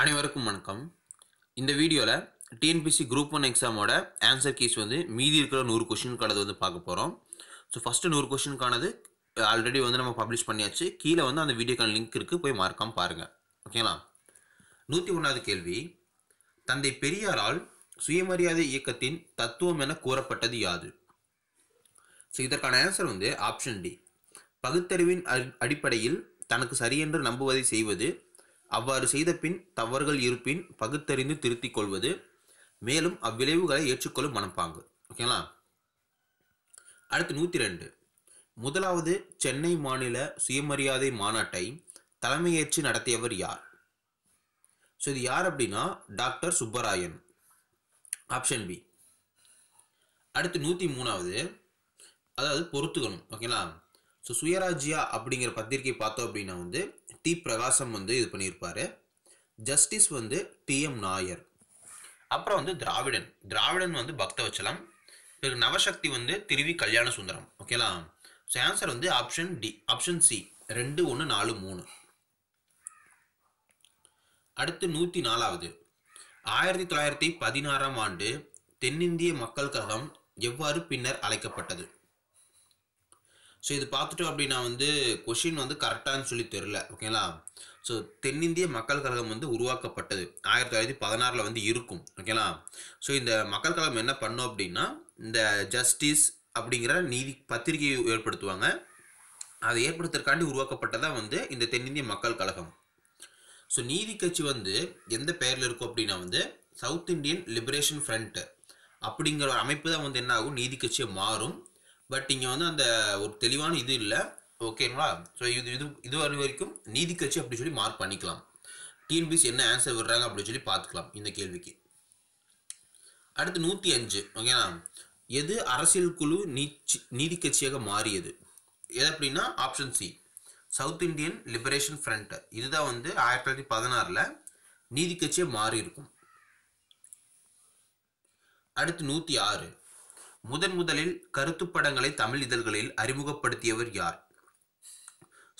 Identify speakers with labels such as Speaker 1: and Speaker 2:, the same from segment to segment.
Speaker 1: அனைவருக்கும் வணக்கம் இந்த வீடியோவில் டிஎன்பிசி குரூப் ஒன் எக்ஸாமோட ஆன்சர் கீஸ் வந்து மீதி இருக்கிற நூறு கொஷினுக்கானது வந்து பார்க்க போகிறோம் ஸோ ஃபஸ்ட்டு நூறு கொஷினுக்கானது ஆல்ரெடி வந்து நம்ம பப்ளிஷ் பண்ணியாச்சு கீழே வந்து அந்த வீடியோக்கான லிங்க் இருக்குது போய் மறக்காமல் பாருங்கள் ஓகேங்களா நூற்றி ஒன்றாவது கேள்வி தந்தை பெரியாரால் சுயமரியாதை இயக்கத்தின் தத்துவம் என கூறப்பட்டது யாது ஸோ இதற்கான ஆன்சர் வந்து ஆப்ஷன் டி பகுத்தறிவின் அடிப்படையில் தனக்கு சரியென்று நம்புவதை செய்வது அவ்வாறு செய்த பின் தவறுகள் இருப்பின் பகுத்தறிந்து திருத்திக் கொள்வது மேலும் அவ்விளைவுகளை ஏற்றுக்கொள்ளும் மனப்பாங்கு ஓகேங்களா அடுத்து நூற்றி ரெண்டு முதலாவது சென்னை மாநில சுயமரியாதை மாநாட்டை தலைமையேற்று நடத்தியவர் யார் ஸோ இது யார் அப்படின்னா டாக்டர் சுப்பராயன் ஆப்ஷன் பி அடுத்து நூற்றி மூணாவது அதாவது பொறுத்துக்கணும் ஓகேங்களா ஸோ சுயராஜ்யா அப்படிங்கிற பத்திரிகை பார்த்தோம் அப்படின்னா வந்து டி பிரகாசம் வந்து இது பண்ணியிருப்பாரு ஜஸ்டிஸ் வந்து டிஎம் நாயர் அப்புறம் வந்து திராவிடன் திராவிடன் வந்து வச்சலம் பிறகு நவசக்தி வந்து திருவி கல்யாண சுந்தரம் ஓகேலா ஸோ ஆன்சர் வந்து ஆப்ஷன் டி ஆப்ஷன் சி ரெண்டு ஒன்று நாலு மூணு அடுத்து நூற்றி நாலாவது ஆயிரத்தி தொள்ளாயிரத்தி பதினாறாம் ஆண்டு தென்னிந்திய மக்கள் கழகம் எவ்வாறு பின்னர் அழைக்கப்பட்டது ஸோ இது பார்த்துட்டோம் அப்படின்னா வந்து கொஷின் வந்து கரெக்டானு சொல்லி தெரில ஓகேங்களா ஸோ தென்னிந்திய மக்கள் கழகம் வந்து உருவாக்கப்பட்டது ஆயிரத்தி தொள்ளாயிரத்தி பதினாறில் வந்து இருக்கும் ஓகேங்களா ஸோ இந்த மக்கள் கழகம் என்ன பண்ணும் அப்படின்னா இந்த ஜஸ்டிஸ் அப்படிங்கிற நீதி பத்திரிகை ஏற்படுத்துவாங்க அதை ஏற்படுத்துறதுக்காண்டி உருவாக்கப்பட்டதாக வந்து இந்த தென்னிந்திய மக்கள் கழகம் ஸோ நீதி கட்சி வந்து எந்த பெயரில் இருக்கும் அப்படின்னா வந்து சவுத் இண்டியன் லிபரேஷன் ஃப்ரண்ட்டு அப்படிங்கிற ஒரு அமைப்பு தான் வந்து என்ன ஆகும் நீதி கட்சியை மாறும் பட் இங்கே வந்து அந்த ஒரு தெளிவான இது இல்லை ஓகேங்களா ஸோ இது இது இது வரை வரைக்கும் நீதி கட்சி அப்படின்னு சொல்லி மார்க் பண்ணிக்கலாம் டிஎன்பிசி என்ன ஆன்சர் விடுறாங்க அப்படின்னு சொல்லி பார்த்துக்கலாம் இந்த கேள்விக்கு அடுத்து நூற்றி அஞ்சு ஓகேங்களா எது அரசியல் குழு நீச்சி நீதி கட்சியாக மாறியது எது அப்படின்னா option C South Indian liberation front இதுதான் வந்து ஆயிரத்தி தொள்ளாயிரத்தி பதினாறில் நீதி கட்சியாக மாறி இருக்கும் அடுத்து நூற்றி ஆறு முதன் முதலில் கருத்துப்படங்களை தமிழ் இதழ்களில் அறிமுகப்படுத்தியவர் யார்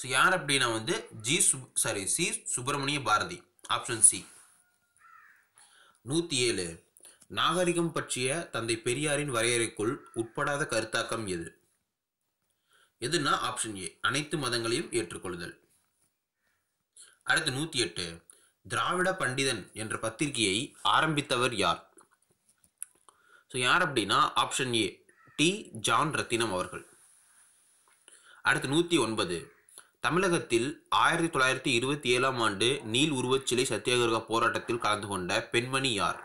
Speaker 1: ஸோ யார் அப்படின்னா வந்து ஜி சு sorry C Subramania Bharathi option C நூற்றி ஏழு நாகரிகம் பற்றிய தந்தை பெரியாரின் வரையறைக்குள் உட்படாத கருத்தாக்கம் எது எதுனா ஆப்ஷன் ஏ அனைத்து மதங்களையும் ஏற்றுக்கொள்ளுதல் அடுத்து நூற்றி எட்டு திராவிட பண்டிதன் என்ற பத்திரிகையை ஆரம்பித்தவர் யார் ஸோ யார் அப்படின்னா option A T John Rathinam அவர்கள் அடுத்து நூற்றி ஒன்பது தமிழகத்தில் ஆயிரத்தி தொள்ளாயிரத்தி இருபத்தி ஏழாம் ஆண்டு நீல் உருவச்சிலை சத்தியாகிரக போராட்டத்தில் கலந்து கொண்ட பெண்மணி யார்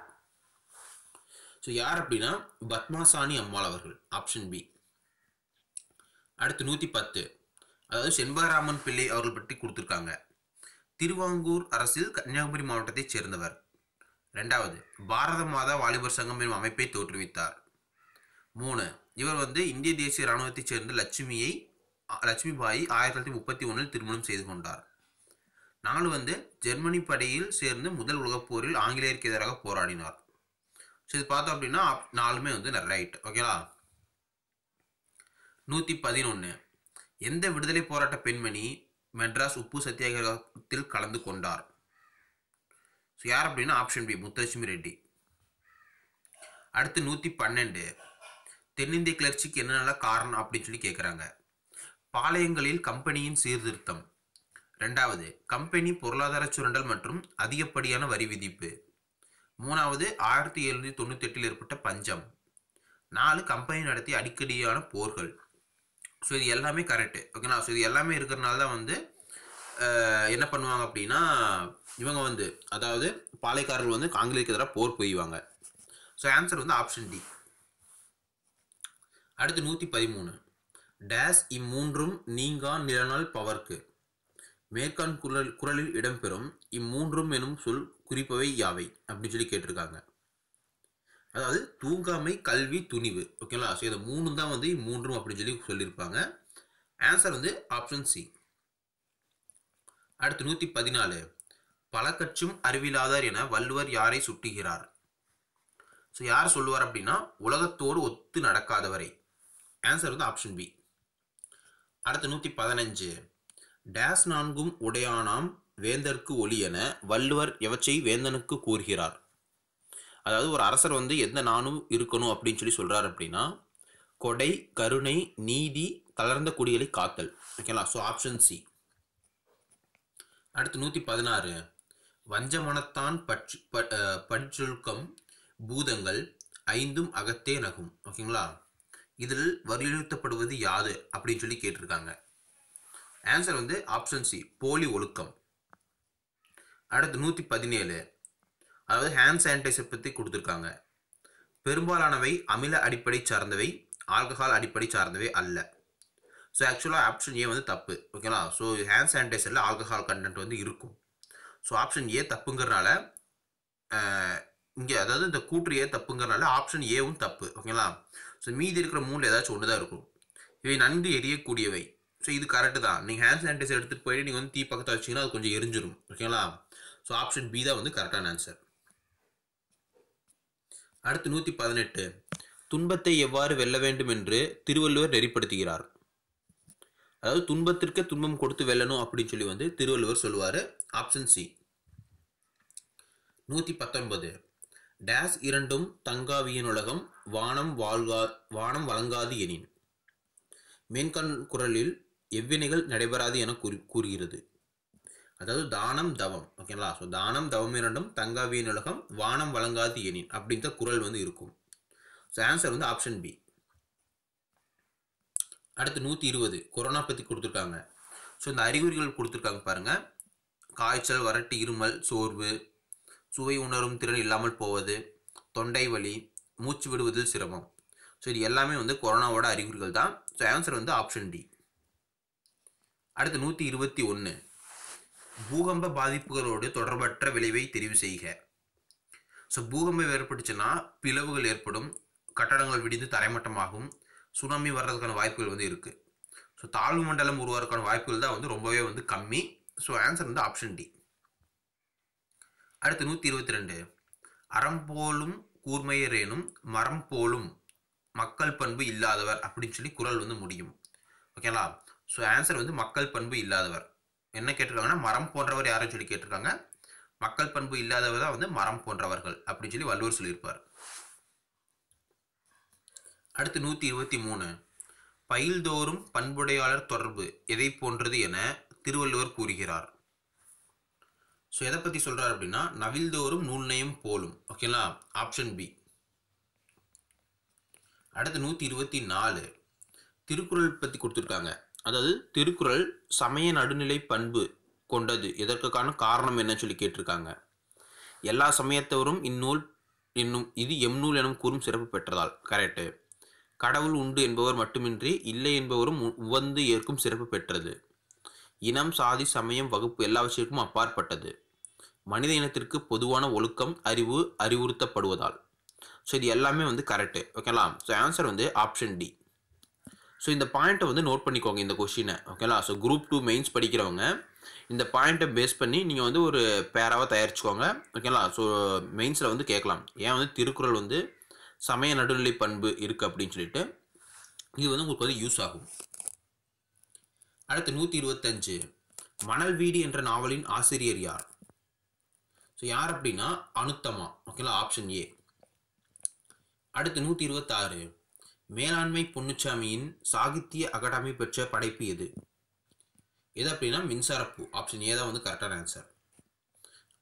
Speaker 1: ஸோ யார் அப்படின்னா பத்மாசாணி அம்மாள் அவர்கள் ஆப்ஷன் பி அடுத்து நூற்றி பத்து அதாவது செண்பகராமன் பிள்ளை அவர்கள் பற்றி கொடுத்துருக்காங்க திருவாங்கூர் அரசில் கன்னியாகுமரி மாவட்டத்தைச் சேர்ந்தவர் ரெண்டாவது பாரத மாதா வாலிபர் சங்கம் எனும் அமைப்பை தோற்றுவித்தார் மூணு இவர் வந்து இந்திய தேசிய இராணுவத்தைச் சேர்ந்த லட்சுமியை லட்சுமி பாய் ஆயிரத்தி தொள்ளாயிரத்தி முப்பத்தி ஒன்றில் திருமணம் செய்து கொண்டார் நாலு வந்து ஜெர்மனி படையில் சேர்ந்து முதல் உலகப் போரில் ஆங்கிலேயருக்கு எதிராக போராடினார் ஸோ இது பார்த்தோம் அப்படின்னா நாலுமே வந்து ரைட் ஓகேவா நூற்றி பதினொன்று எந்த விடுதலை போராட்ட பெண்மணி மெட்ராஸ் உப்பு சத்தியாகிரகத்தில் கலந்து கொண்டார் ஸோ யார் அப்படின்னா ஆப்ஷன் பி முத்தலட்சுமி ரெட்டி அடுத்து நூற்றி பன்னெண்டு தென்னிந்திய கிளர்ச்சிக்கு என்னென்ன காரணம் அப்படின்னு சொல்லி கேட்குறாங்க பாளையங்களில் கம்பெனியின் சீர்திருத்தம் ரெண்டாவது கம்பெனி பொருளாதார சுரண்டல் மற்றும் அதிகப்படியான வரி விதிப்பு மூணாவது ஆயிரத்தி எழுநூற்றி தொண்ணூற்றி எட்டில் ஏற்பட்ட பஞ்சம் நாலு கம்பெனி நடத்திய அடிக்கடியான போர்கள் ஸோ இது எல்லாமே கரெக்டு ஓகேண்ணா ஸோ இது எல்லாமே இருக்கிறனால தான் வந்து என்ன பண்ணுவாங்க அப்படின்னா இவங்க வந்து அதாவது பாளையக்காரர்கள் வந்து ஆங்கிலேயருக்கு எதிராக போர் போய்வாங்க ஸோ ஆன்சர் வந்து ஆப்ஷன் டி அடுத்து நூற்றி பதிமூணு டேஸ் இம்மூன்றும் நீங்கா நிலநாள் பவர்க்கு மேற்கான் குரல் குரலில் இடம்பெறும் இம்மூன்றும் எனும் சொல் குறிப்பவை யாவை அப்படின்னு சொல்லி கேட்டிருக்காங்க அதாவது தூங்காமை கல்வி துணிவு ஓகேங்களா ஸோ இதை மூணு தான் வந்து இம்மூன்றும் அப்படின்னு சொல்லி சொல்லியிருப்பாங்க ஆன்சர் வந்து ஆப்ஷன் சி அடுத்து நூற்றி பதினாலு பல கட்சும் அறிவிலாதார் என வள்ளுவர் யாரை சுட்டுகிறார் ஸோ யார் சொல்லுவார் அப்படின்னா உலகத்தோடு ஒத்து நடக்காதவரை ஆன்சர் வந்து ஆப்ஷன் பி அடுத்து நூற்றி பதினஞ்சு டேஸ் நான்கும் உடையானாம் வேந்தற்கு ஒளி என வள்ளுவர் எவற்றை வேந்தனுக்கு கூறுகிறார் அதாவது ஒரு அரசர் வந்து எந்த நானும் இருக்கணும் அப்படின்னு சொல்லி சொல்றாரு அப்படின்னா கொடை கருணை நீதி தளர்ந்த குடிகளை காத்தல் ஓகேங்களா ஸோ ஆப்ஷன் சி அடுத்து நூற்றி பதினாறு வஞ்சமனத்தான் பற்று பட்சுல்கம் பூதங்கள் ஐந்தும் அகத்தே நகும் ஓகேங்களா இதில் வலியுறுத்தப்படுவது யாது அப்படின்னு சொல்லி கேட்டிருக்காங்க ஆன்சர் வந்து ஆப்ஷன் சி போலி ஒழுக்கம் அடுத்து நூற்றி பதினேழு அதாவது ஹேண்ட் சானிடைசர் பற்றி கொடுத்துருக்காங்க பெரும்பாலானவை அமில அடிப்படை சார்ந்தவை ஆல்கஹால் அடிப்படை சார்ந்தவை அல்ல ஸோ ஆக்சுவலாக ஆப்ஷன் ஏ வந்து தப்பு ஓகேங்களா ஸோ ஹேண்ட் சானிடைசரில் ஆல்கஹால் கண்டென்ட் வந்து இருக்கும் ஸோ ஆப்ஷன் ஏ தப்புங்கிறனால இங்கே அதாவது இந்த கூற்று ஏ தப்புங்கிறனால ஆப்ஷன் ஏவும் தப்பு ஓகேங்களா ஸோ மீதி இருக்கிற மூணு ஏதாச்சும் ஒன்று தான் இருக்கும் இவை நன்கு எரியக்கூடியவை ஸோ இது கரெக்டு தான் நீங்கள் ஹேண்ட் சானிடைசர் எடுத்துகிட்டு போயிட்டு நீங்கள் வந்து தீ பக்கத்தில் வச்சிங்கன்னா அது கொஞ்சம் எரிஞ்சிடும் ஓகேங்களா ஸோ ஆப்ஷன் பி தான் வந்து கரெக்டான ஆன்சர் அடுத்து நூற்றி பதினெட்டு துன்பத்தை எவ்வாறு வெல்ல வேண்டும் என்று திருவள்ளுவர் நெறிப்படுத்துகிறார் அதாவது துன்பத்திற்கே துன்பம் கொடுத்து வெல்லணும் அப்படின்னு சொல்லி வந்து திருவள்ளுவர் சொல்லுவார் ஆப்ஷன் சி நூற்றி பத்தொன்பது டேஸ் இரண்டும் தங்காவியின் உலகம் வானம் வாழ்கா வானம் வழங்காது எனின் மேன்கண் குரலில் எவ்வினைகள் நடைபெறாது என கூறி கூறுகிறது அதாவது தானம் தவம் ஓகேங்களா ஸோ தானம் தவம் இரண்டும் தங்காவியின் உலகம் வானம் வழங்காது எனின் அப்படின்ற குரல் வந்து இருக்கும் ஸோ ஆன்சர் வந்து ஆப்ஷன் பி அடுத்து நூற்றி இருபது கொரோனா பற்றி கொடுத்துருக்காங்க ஸோ இந்த அறிகுறிகள் கொடுத்துருக்காங்க பாருங்கள் காய்ச்சல் வறட்டு இருமல் சோர்வு சுவை உணரும் திறன் இல்லாமல் போவது தொண்டை வலி மூச்சு விடுவதில் சிரமம் ஸோ இது எல்லாமே வந்து கொரோனாவோட அறிகுறிகள் தான் ஸோ ஆன்சர் வந்து ஆப்ஷன் டி அடுத்து நூற்றி இருபத்தி ஒன்று பூகம்ப பாதிப்புகளோடு தொடர்பற்ற விளைவை தெரிவு செய்க ஸோ பூகம்பம் ஏற்பட்டுச்சுன்னா பிளவுகள் ஏற்படும் கட்டடங்கள் விடிந்து தரைமட்டமாகும் சுனாமி வர்றதுக்கான வாய்ப்புகள் வந்து இருக்குது ஸோ தாழ்வு மண்டலம் உருவாகிறதுக்கான வாய்ப்புகள் தான் வந்து ரொம்பவே வந்து கம்மி ஸோ ஆன்சர் வந்து ஆப்ஷன் டி அடுத்து நூற்றி இருபத்தி ரெண்டு அறம் போலும் கூர்மையரேனும் மரம் போலும் மக்கள் பண்பு இல்லாதவர் அப்படின்னு சொல்லி குரல் வந்து முடியும் ஓகேங்களா ஸோ ஆன்சர் வந்து மக்கள் பண்பு இல்லாதவர் என்ன கேட்டிருக்காங்கன்னா மரம் போன்றவர் யாரும் சொல்லி கேட்டிருக்காங்க மக்கள் பண்பு இல்லாதவர் தான் வந்து மரம் போன்றவர்கள் அப்படின்னு சொல்லி வள்ளுவர் சொல்லியிருப்பார் அடுத்து நூற்றி இருபத்தி மூணு பயில்தோறும் பண்புடையாளர் தொடர்பு எதை போன்றது என திருவள்ளுவர் கூறுகிறார் ஸோ எதை பற்றி சொல்கிறார் அப்படின்னா நவில்தோறும் நூல்நயம் போலும் ஓகேங்களா ஆப்ஷன் பி அடுத்து நூற்றி இருபத்தி நாலு திருக்குறள் பற்றி கொடுத்துருக்காங்க அதாவது திருக்குறள் சமய நடுநிலை பண்பு கொண்டது எதற்கான காரணம் என்ன சொல்லி கேட்டிருக்காங்க எல்லா சமயத்தவரும் இந்நூல் என்னும் இது எம் நூல் எனும் கூறும் சிறப்பு பெற்றதால் கரெக்டு கடவுள் உண்டு என்பவர் மட்டுமின்றி இல்லை என்பவரும் உவந்து ஏற்கும் சிறப்பு பெற்றது இனம் சாதி சமயம் வகுப்பு எல்லாவற்றிற்கும் அப்பாற்பட்டது மனித இனத்திற்கு பொதுவான ஒழுக்கம் அறிவு அறிவுறுத்தப்படுவதால் ஸோ இது எல்லாமே வந்து கரெக்டு ஓகேங்களா ஸோ ஆன்சர் வந்து ஆப்ஷன் டி ஸோ இந்த பாயிண்ட்டை வந்து நோட் பண்ணிக்கோங்க இந்த கொஷினை ஓகேங்களா ஸோ குரூப் டூ மெயின்ஸ் படிக்கிறவங்க இந்த பாயிண்ட்டை பேஸ் பண்ணி நீங்கள் வந்து ஒரு பேராவாக தயாரிச்சுக்கோங்க ஓகேங்களா ஸோ மெயின்ஸில் வந்து கேட்கலாம் ஏன் வந்து திருக்குறள் வந்து சமய நடுநிலை பண்பு இருக்குது அப்படின்னு சொல்லிட்டு இது வந்து உங்களுக்கு வந்து யூஸ் ஆகும் அடுத்து நூற்றி இருபத்தஞ்சு மணல் வீடு என்ற நாவலின் ஆசிரியர் யார் ஸோ யார் அப்படின்னா அனுத்தமா ஓகேங்களா ஆப்ஷன் ஏ அடுத்து நூற்றி இருபத்தாறு மேலாண்மை பொன்னுச்சாமியின் சாகித்ய அகாடமி பெற்ற படைப்பு எது எது அப்படின்னா மின்சாரப்பு ஆப்ஷன் ஏ தான் வந்து கரெக்டான ஆன்சர்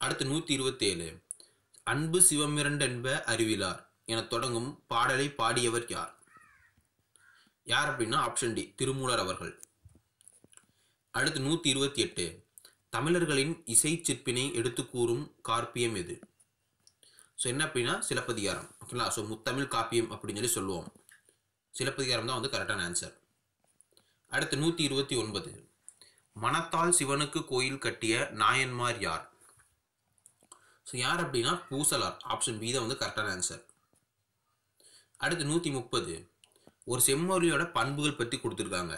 Speaker 1: அடுத்து நூற்றி இருபத்தேழு அன்பு சிவமிரண்டு என்ப அறிவிலார் என தொடங்கும் பாடலை பாடியவர் யார் யார் அப்படின்னா ஆப்ஷன் டி திருமூலர் அவர்கள் அடுத்து நூற்றி இருபத்தி எட்டு தமிழர்களின் இசை சிற்பினை எடுத்து கூறும் காப்பியம் எது ஸோ என்ன அப்படின்னா சிலப்பதிகாரம் ஓகேங்களா ஸோ முத்தமிழ் காப்பியம் அப்படின்னு சொல்லி சொல்லுவோம் சிலப்பதிகாரம் தான் வந்து கரெக்டான ஆன்சர் அடுத்து நூற்றி இருபத்தி ஒன்பது மனத்தால் சிவனுக்கு கோயில் கட்டிய நாயன்மார் யார் ஸோ யார் அப்படின்னா பூசலார் ஆப்ஷன் பி தான் வந்து கரெக்டான ஆன்சர் அடுத்து நூற்றி முப்பது ஒரு செம்மொழியோட பண்புகள் பற்றி கொடுத்துருக்காங்க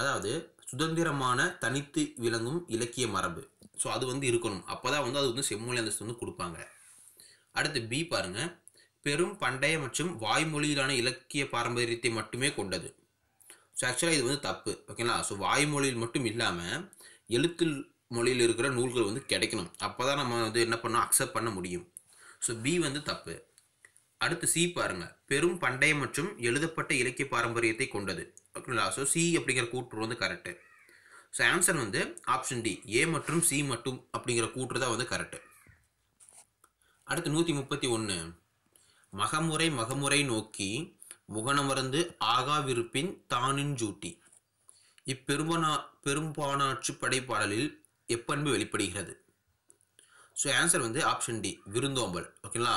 Speaker 1: அதாவது சுதந்திரமான தனித்து விளங்கும் இலக்கிய மரபு ஸோ அது வந்து இருக்கணும் அப்போ தான் வந்து அது வந்து செம்மொழி அந்தஸ்து வந்து கொடுப்பாங்க அடுத்து பி பாருங்க பெரும் பண்டைய மற்றும் வாய்மொழியிலான இலக்கிய பாரம்பரியத்தை மட்டுமே கொண்டது ஸோ ஆக்சுவலாக இது வந்து தப்பு ஓகேங்களா ஸோ வாய்மொழியில் மட்டும் இல்லாமல் எழுத்து மொழியில் இருக்கிற நூல்கள் வந்து கிடைக்கணும் அப்போ தான் நம்ம வந்து என்ன பண்ணோம் அக்செப்ட் பண்ண முடியும் ஸோ பி வந்து தப்பு அடுத்து சி பாருங்க பெரும் பண்டைய மற்றும் எழுதப்பட்ட இலக்கிய பாரம்பரியத்தை கொண்டது ஓகேங்களா ஸோ சி அப்படிங்கிற கூற்று வந்து கரெக்டு ஸோ ஆன்சர் வந்து ஆப்ஷன் டி ஏ மற்றும் சி மட்டும் அப்படிங்கிற கூற்று தான் வந்து கரெக்டு அடுத்து நூற்றி முப்பத்தி ஒன்று மகமுறை மகமுறை நோக்கி முகனமர்ந்து ஆகாவிருப்பின் தானின் ஜூட்டி இப்பெரும்பனா பெரும்பானாற்று படைப்பாடலில் எப்பண்பு வெளிப்படுகிறது ஸோ ஆன்சர் வந்து ஆப்ஷன் டி விருந்தோம்பல் ஓகேங்களா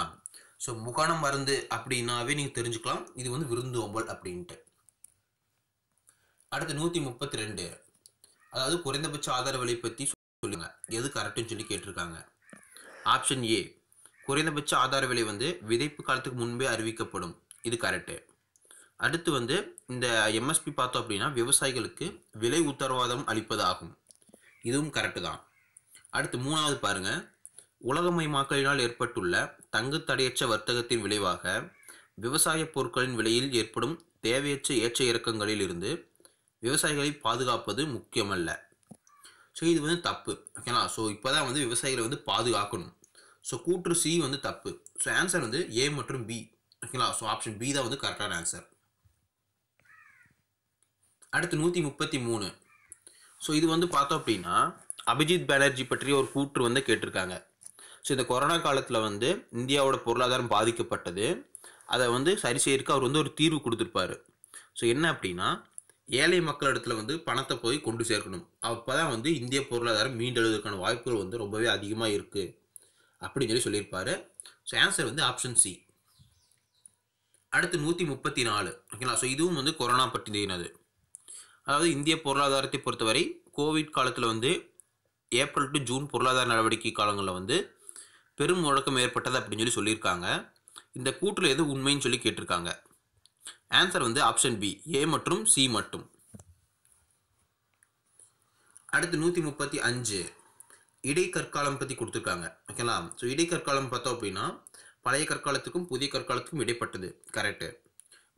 Speaker 1: ஸோ முகான மருந்து அப்படின்னாவே நீங்கள் தெரிஞ்சுக்கலாம் இது வந்து விருந்து ஓம்பல் அப்படின்ட்டு அடுத்து நூற்றி முப்பத்தி ரெண்டு அதாவது குறைந்தபட்ச ஆதார விலை பற்றி சொல்லுங்க எது கரெக்டுன்னு சொல்லி கேட்டிருக்காங்க ஆப்ஷன் ஏ குறைந்தபட்ச ஆதார விலை வந்து விதைப்பு காலத்துக்கு முன்பே அறிவிக்கப்படும் இது கரெக்டு அடுத்து வந்து இந்த எம்எஸ்பி பார்த்தோம் அப்படின்னா விவசாயிகளுக்கு விலை உத்தரவாதம் அளிப்பதாகும் இதுவும் கரெக்டு தான் அடுத்து மூணாவது பாருங்கள் உலகமயமாக்கலினால் ஏற்பட்டுள்ள தங்கு தடையற்ற வர்த்தகத்தின் விளைவாக விவசாயப் பொருட்களின் விலையில் ஏற்படும் தேவையற்ற ஏற்ற இறக்கங்களில் இருந்து விவசாயிகளை பாதுகாப்பது முக்கியமல்ல ஸோ இது வந்து தப்பு ஓகேங்களா ஸோ இப்போ தான் வந்து விவசாயிகளை வந்து பாதுகாக்கணும் ஸோ கூற்று சி வந்து தப்பு ஸோ ஆன்சர் வந்து ஏ மற்றும் பி ஓகேங்களா ஸோ ஆப்ஷன் பி தான் வந்து கரெக்டான ஆன்சர் அடுத்து நூற்றி முப்பத்தி மூணு ஸோ இது வந்து பார்த்தோம் அப்படின்னா அபிஜித் பானர்ஜி பற்றி ஒரு கூற்று வந்து கேட்டிருக்காங்க ஸோ இந்த கொரோனா காலத்தில் வந்து இந்தியாவோட பொருளாதாரம் பாதிக்கப்பட்டது அதை வந்து சரி செய்யறதுக்கு அவர் வந்து ஒரு தீர்வு கொடுத்துருப்பாரு ஸோ என்ன அப்படின்னா ஏழை மக்களிடத்துல வந்து பணத்தை போய் கொண்டு சேர்க்கணும் அப்போ தான் வந்து இந்திய பொருளாதாரம் மீண்டெழுவதற்கான வாய்ப்புகள் வந்து ரொம்பவே அதிகமாக இருக்குது அப்படின்னு சொல்லி சொல்லியிருப்பார் ஸோ ஆன்சர் வந்து ஆப்ஷன் சி அடுத்து நூற்றி முப்பத்தி நாலு ஓகேங்களா ஸோ இதுவும் வந்து கொரோனா பற்றினது அதாவது இந்திய பொருளாதாரத்தை பொறுத்தவரை கோவிட் காலத்தில் வந்து ஏப்ரல் டு ஜூன் பொருளாதார நடவடிக்கை காலங்களில் வந்து பெரும் முழக்கம் ஏற்பட்டது அப்படின்னு சொல்லி சொல்லியிருக்காங்க இந்த கூட்டில் எது உண்மைன்னு சொல்லி கேட்டிருக்காங்க ஆன்சர் வந்து ஆப்ஷன் பி ஏ மற்றும் சி மட்டும் அடுத்து நூற்றி முப்பத்தி அஞ்சு இடைக்கற்காலம் பற்றி கொடுத்துருக்காங்க ஓகேங்களா ஸோ இடைக்கற்காலம் பார்த்தோம் அப்படின்னா பழைய கற்காலத்துக்கும் புதிய கற்காலத்துக்கும் இடைப்பட்டது கரெக்டு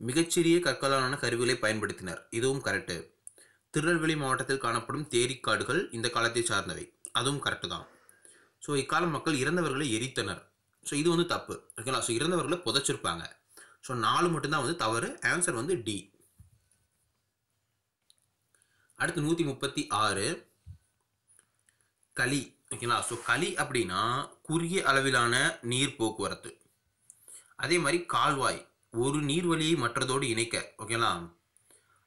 Speaker 1: மிகச்சிறிய கற்களான கருவிகளை பயன்படுத்தினர் இதுவும் கரெக்டு திருநெல்வேலி மாவட்டத்தில் காணப்படும் தேரிக்காடுகள் இந்த காலத்தை சார்ந்தவை அதுவும் கரெக்டு தான் ஸோ இக்கால மக்கள் இறந்தவர்களை எரித்தனர் ஸோ இது வந்து தப்பு ஓகேங்களா ஸோ இறந்தவர்களை புதைச்சிருப்பாங்க ஸோ நாலு மட்டும்தான் வந்து தவறு ஆன்சர் வந்து டி அடுத்து நூற்றி முப்பத்தி ஆறு களி ஓகேங்களா ஸோ களி அப்படின்னா குறுகிய அளவிலான நீர் போக்குவரத்து அதே மாதிரி கால்வாய் ஒரு நீர்வழியை மற்றதோடு இணைக்க ஓகேங்களா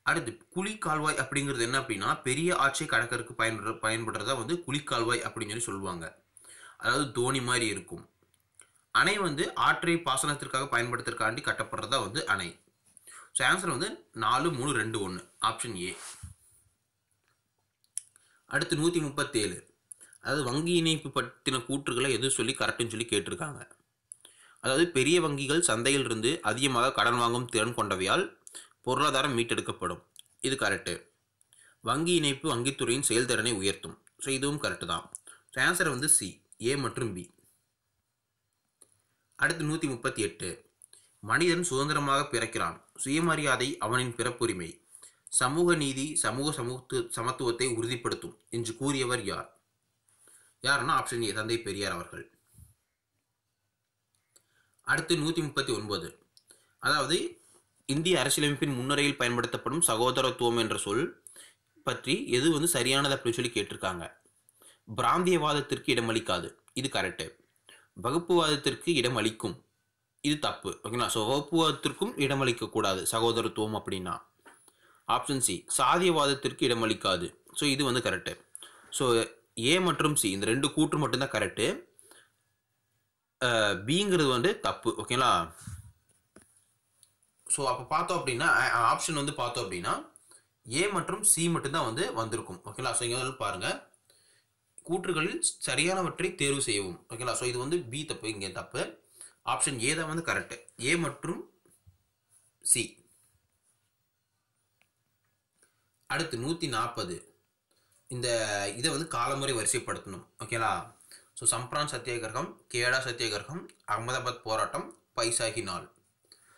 Speaker 1: அடுத்து குழி கால்வாய் அப்படிங்கிறது என்ன அப்படின்னா பெரிய ஆட்சியை கடக்கறதுக்கு பயன்படுற பயன்படுறதா வந்து குழிக்கால்வாய் அப்படின்னு சொல்லி சொல்லுவாங்க அதாவது தோனி மாதிரி இருக்கும் அணை வந்து ஆற்றை பாசனத்திற்காக பயன்படுத்துறதுக்காண்டி கட்டப்படுறதா வந்து அணை ஸோ ஆன்சர் வந்து நாலு மூணு ரெண்டு ஒன்று ஆப்ஷன் ஏ அடுத்து நூற்றி முப்பத்தேழு அதாவது வங்கி இணைப்பு பற்றின கூற்றுகளை எதுவும் சொல்லி கரெக்டுன்னு சொல்லி கேட்டிருக்காங்க அதாவது பெரிய வங்கிகள் சந்தையில் இருந்து அதிகமாக கடன் வாங்கும் திறன் கொண்டவையால் பொருளாதாரம் மீட்டெடுக்கப்படும் இது கரெக்டு வங்கி இணைப்பு வங்கித்துறையின் செயல்திறனை உயர்த்தும் ஸோ இதுவும் கரெக்டு தான் ஸோ ஆன்சர் வந்து சி ஏ மற்றும் பி அடுத்து நூற்றி முப்பத்தி எட்டு மனிதன் சுதந்திரமாக பிறக்கிறான் சுயமரியாதை அவனின் பிறப்புரிமை சமூக நீதி சமூக சமூகத்து சமத்துவத்தை உறுதிப்படுத்தும் என்று கூறியவர் யார் யாருன்னா ஆப்ஷன் ஏ தந்தை பெரியார் அவர்கள் அடுத்து நூற்றி முப்பத்தி ஒன்பது அதாவது இந்திய அரசியலமைப்பின் முன்னுரையில் பயன்படுத்தப்படும் சகோதரத்துவம் என்ற சொல் பற்றி எது வந்து சரியானது அப்படின்னு சொல்லி கேட்டிருக்காங்க பிராந்தியவாதத்திற்கு இடமளிக்காது இது கரெக்டு வகுப்புவாதத்திற்கு இடம் அளிக்கும் இது தப்பு ஓகேங்களா ஸோ வகுப்புவாதத்திற்கும் இடமளிக்கக்கூடாது சகோதரத்துவம் அப்படின்னா ஆப்ஷன் சி சாதியவாதத்திற்கு இடமளிக்காது ஸோ இது வந்து கரெக்டு ஸோ ஏ மற்றும் சி இந்த ரெண்டு கூற்று மட்டும்தான் கரெக்டு பிங்கிறது வந்து தப்பு ஓகேங்களா ஸோ அப்போ பார்த்தோம் அப்படின்னா ஆப்ஷன் வந்து பார்த்தோம் அப்படின்னா ஏ மற்றும் சி மட்டும்தான் வந்து வந்திருக்கும் ஓகேங்களா ஸோ இங்கே பாருங்கள் கூற்றுகளில் சரியானவற்றை தேர்வு செய்யவும் ஓகேங்களா ஸோ இது வந்து பி தப்பு இங்கே தப்பு ஆப்ஷன் ஏ தான் வந்து கரெக்டு ஏ மற்றும் சி அடுத்து நூற்றி நாற்பது இந்த இதை வந்து காலமுறை வரிசைப்படுத்தணும் ஓகேங்களா ஸோ சம்ப்ரான் சத்தியகிரகம் கேடா சத்தியகிரகம் அகமதாபாத் போராட்டம் பைசாகி நாள்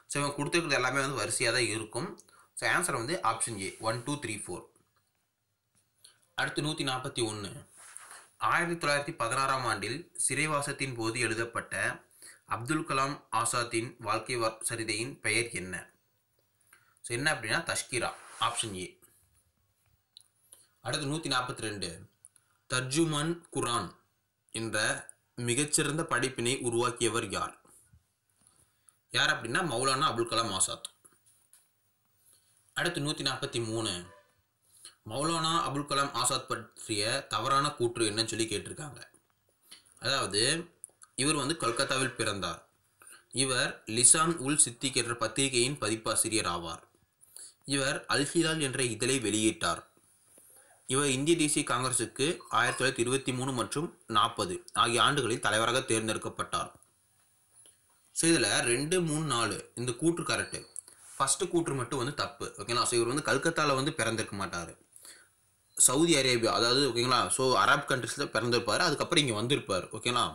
Speaker 1: ஸோ இவங்க கொடுத்துருக்கிறது எல்லாமே வந்து வரிசையாக தான் இருக்கும் ஸோ ஆன்சர் வந்து option A one two three four அடுத்து நூற்றி நாற்பத்தி ஒன்று ஆயிரத்தி தொள்ளாயிரத்தி பதினாறாம் ஆண்டில் சிறைவாசத்தின் போது எழுதப்பட்ட அப்துல் கலாம் ஆசாத்தின் வாழ்க்கை சரிதையின் பெயர் என்ன ஸோ என்ன அப்படின்னா தஷ்கிரா ஆப்ஷன் ஏ அடுத்து நூற்றி நாற்பத்தி ரெண்டு தர்ஜுமான் குரான் என்ற மிகச்சிறந்த படிப்பினை உருவாக்கியவர் யார் யார் அப்படின்னா மௌலானா அப்துல் கலாம் ஆசாத் அடுத்து நூற்றி நாற்பத்தி மூணு மௌலானா அபுல் கலாம் ஆசாத் பற்றிய தவறான கூற்று என்னன்னு சொல்லி கேட்டிருக்காங்க அதாவது இவர் வந்து கொல்கத்தாவில் பிறந்தார் இவர் லிசான் உல் சித்திக் என்ற பத்திரிகையின் பதிப்பாசிரியர் ஆவார் இவர் அல்ஹிலால் என்ற இதழை வெளியிட்டார் இவர் இந்திய தேசிய காங்கிரசுக்கு ஆயிரத்தி தொள்ளாயிரத்தி இருபத்தி மூணு மற்றும் நாற்பது ஆகிய ஆண்டுகளில் தலைவராக தேர்ந்தெடுக்கப்பட்டார் ஸோ இதில் ரெண்டு மூணு நாலு இந்த கூற்று கரெக்டு ஃபஸ்ட்டு கூற்று மட்டும் வந்து தப்பு ஓகேங்களா ஸோ இவர் வந்து கல்கத்தாவில் வந்து பிறந்திருக்க மாட்டார் சவுதி அரேபியா அதாவது ஓகேங்களா ஸோ அரப் கண்ட்ரிஸில் பிறந்திருப்பார் அதுக்கப்புறம் இங்கே வந்திருப்பார் ஓகேங்களா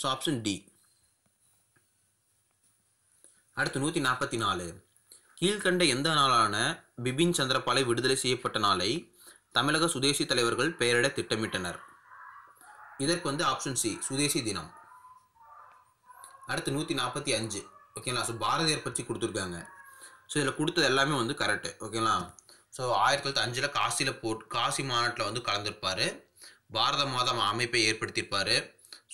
Speaker 1: ஸோ ஆப்ஷன் டி அடுத்து நூற்றி நாற்பத்தி நாலு கீழ்கண்ட எந்த நாளான பிபின் சந்திரபாலை விடுதலை செய்யப்பட்ட நாளை தமிழக சுதேசி தலைவர்கள் பெயரிட திட்டமிட்டனர் இதற்கு வந்து ஆப்ஷன் சி சுதேசி தினம் அடுத்து நூற்றி நாற்பத்தி அஞ்சு ஓகேங்களா ஸோ பாரதியார் பற்றி கொடுத்துருக்காங்க ஸோ இதில் கொடுத்தது எல்லாமே வந்து கரெக்டு ஓகேங்களா ஸோ ஆயிரத்தி தொள்ளாயிரத்தி அஞ்சில் காசியில் போட் காசி மாநாட்டில் வந்து கலந்துருப்பார் பாரத மாதம் அமைப்பை ஏற்படுத்தியிருப்பார்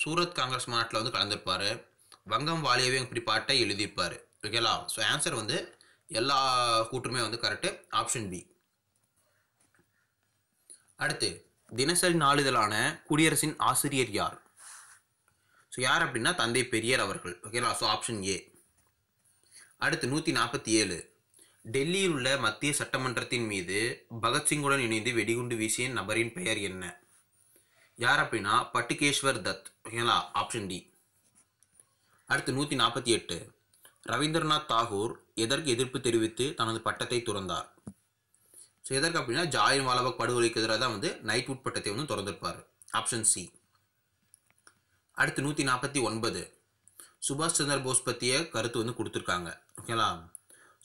Speaker 1: சூரத் காங்கிரஸ் மாநாட்டில் வந்து கலந்துருப்பார் வங்கம் வாலியவே இப்படி பாட்டை எழுதியிருப்பார் ஓகேலா ஸோ ஆன்சர் வந்து எல்லா கூற்றுமே வந்து கரெக்டு ஆப்ஷன் பி அடுத்து தினசரி நாளிதழான குடியரசின் ஆசிரியர் யார் ஸோ யார் அப்படின்னா தந்தை பெரியார் அவர்கள் ஓகேலா ஸோ ஆப்ஷன் ஏ அடுத்து நூற்றி நாற்பத்தி ஏழு டெல்லியில் உள்ள மத்திய சட்டமன்றத்தின் மீது பகத்சிங்குடன் இணைந்து வெடிகுண்டு வீசிய நபரின் பெயர் என்ன யார் அப்படின்னா பட்டுகேஸ்வர் தத் ஓகேங்களா ஆப்ஷன் டி அடுத்து நூற்றி நாற்பத்தி எட்டு ரவீந்திரநாத் தாகூர் எதற்கு எதிர்ப்பு தெரிவித்து தனது பட்டத்தை துறந்தார் ஸோ எதற்கு அப்படின்னா ஜாயின் வாலபாக் படுகொலைக்கு எதிராக தான் வந்து நைட்வுட் பட்டத்தை வந்து திறந்திருப்பார் ஆப்ஷன் சி அடுத்து நூற்றி நாற்பத்தி ஒன்பது சுபாஷ் சந்திர போஸ் பற்றிய கருத்து வந்து கொடுத்துருக்காங்க ஓகேங்களா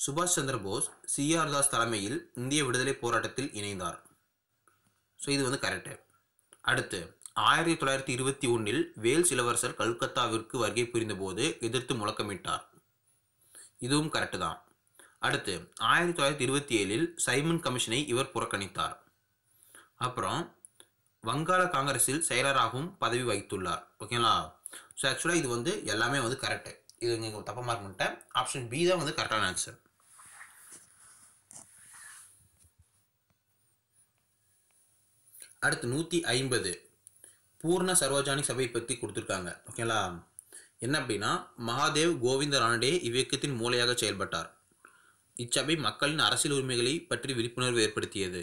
Speaker 1: சுபாஷ் சந்திர போஸ் சிஆர் தாஸ் தலைமையில் இந்திய விடுதலை போராட்டத்தில் இணைந்தார் ஸோ இது வந்து கரெக்டு அடுத்து ஆயிரத்தி தொள்ளாயிரத்தி இருபத்தி ஒன்றில் வேல்ஸ் இளவரசர் கல்கத்தாவிற்கு வருகை புரிந்தபோது எதிர்த்து முழக்கமிட்டார் இதுவும் கரெக்டு தான் அடுத்து ஆயிரத்தி தொள்ளாயிரத்தி இருபத்தி ஏழில் சைமன் கமிஷனை இவர் புறக்கணித்தார் அப்புறம் வங்காள காங்கிரஸில் செயலராகவும் பதவி வகித்துள்ளார் ஓகேங்களா ஸோ ஆக்சுவலாக இது வந்து எல்லாமே வந்து கரெக்டு இது நீங்கள் தப்பமாக இருக்க ஆப்ஷன் பி தான் வந்து கரெக்டான ஆன்சர் அடுத்து நூற்றி ஐம்பது பூர்ண சர்வஜானி சபை பற்றி கொடுத்துருக்காங்க ஓகேங்களா என்ன அப்படின்னா மகாதேவ் கோவிந்த ரானடே இவ்வியக்கத்தின் மூளையாக செயல்பட்டார் இச்சபை மக்களின் அரசியல் உரிமைகளை பற்றி விழிப்புணர்வு ஏற்படுத்தியது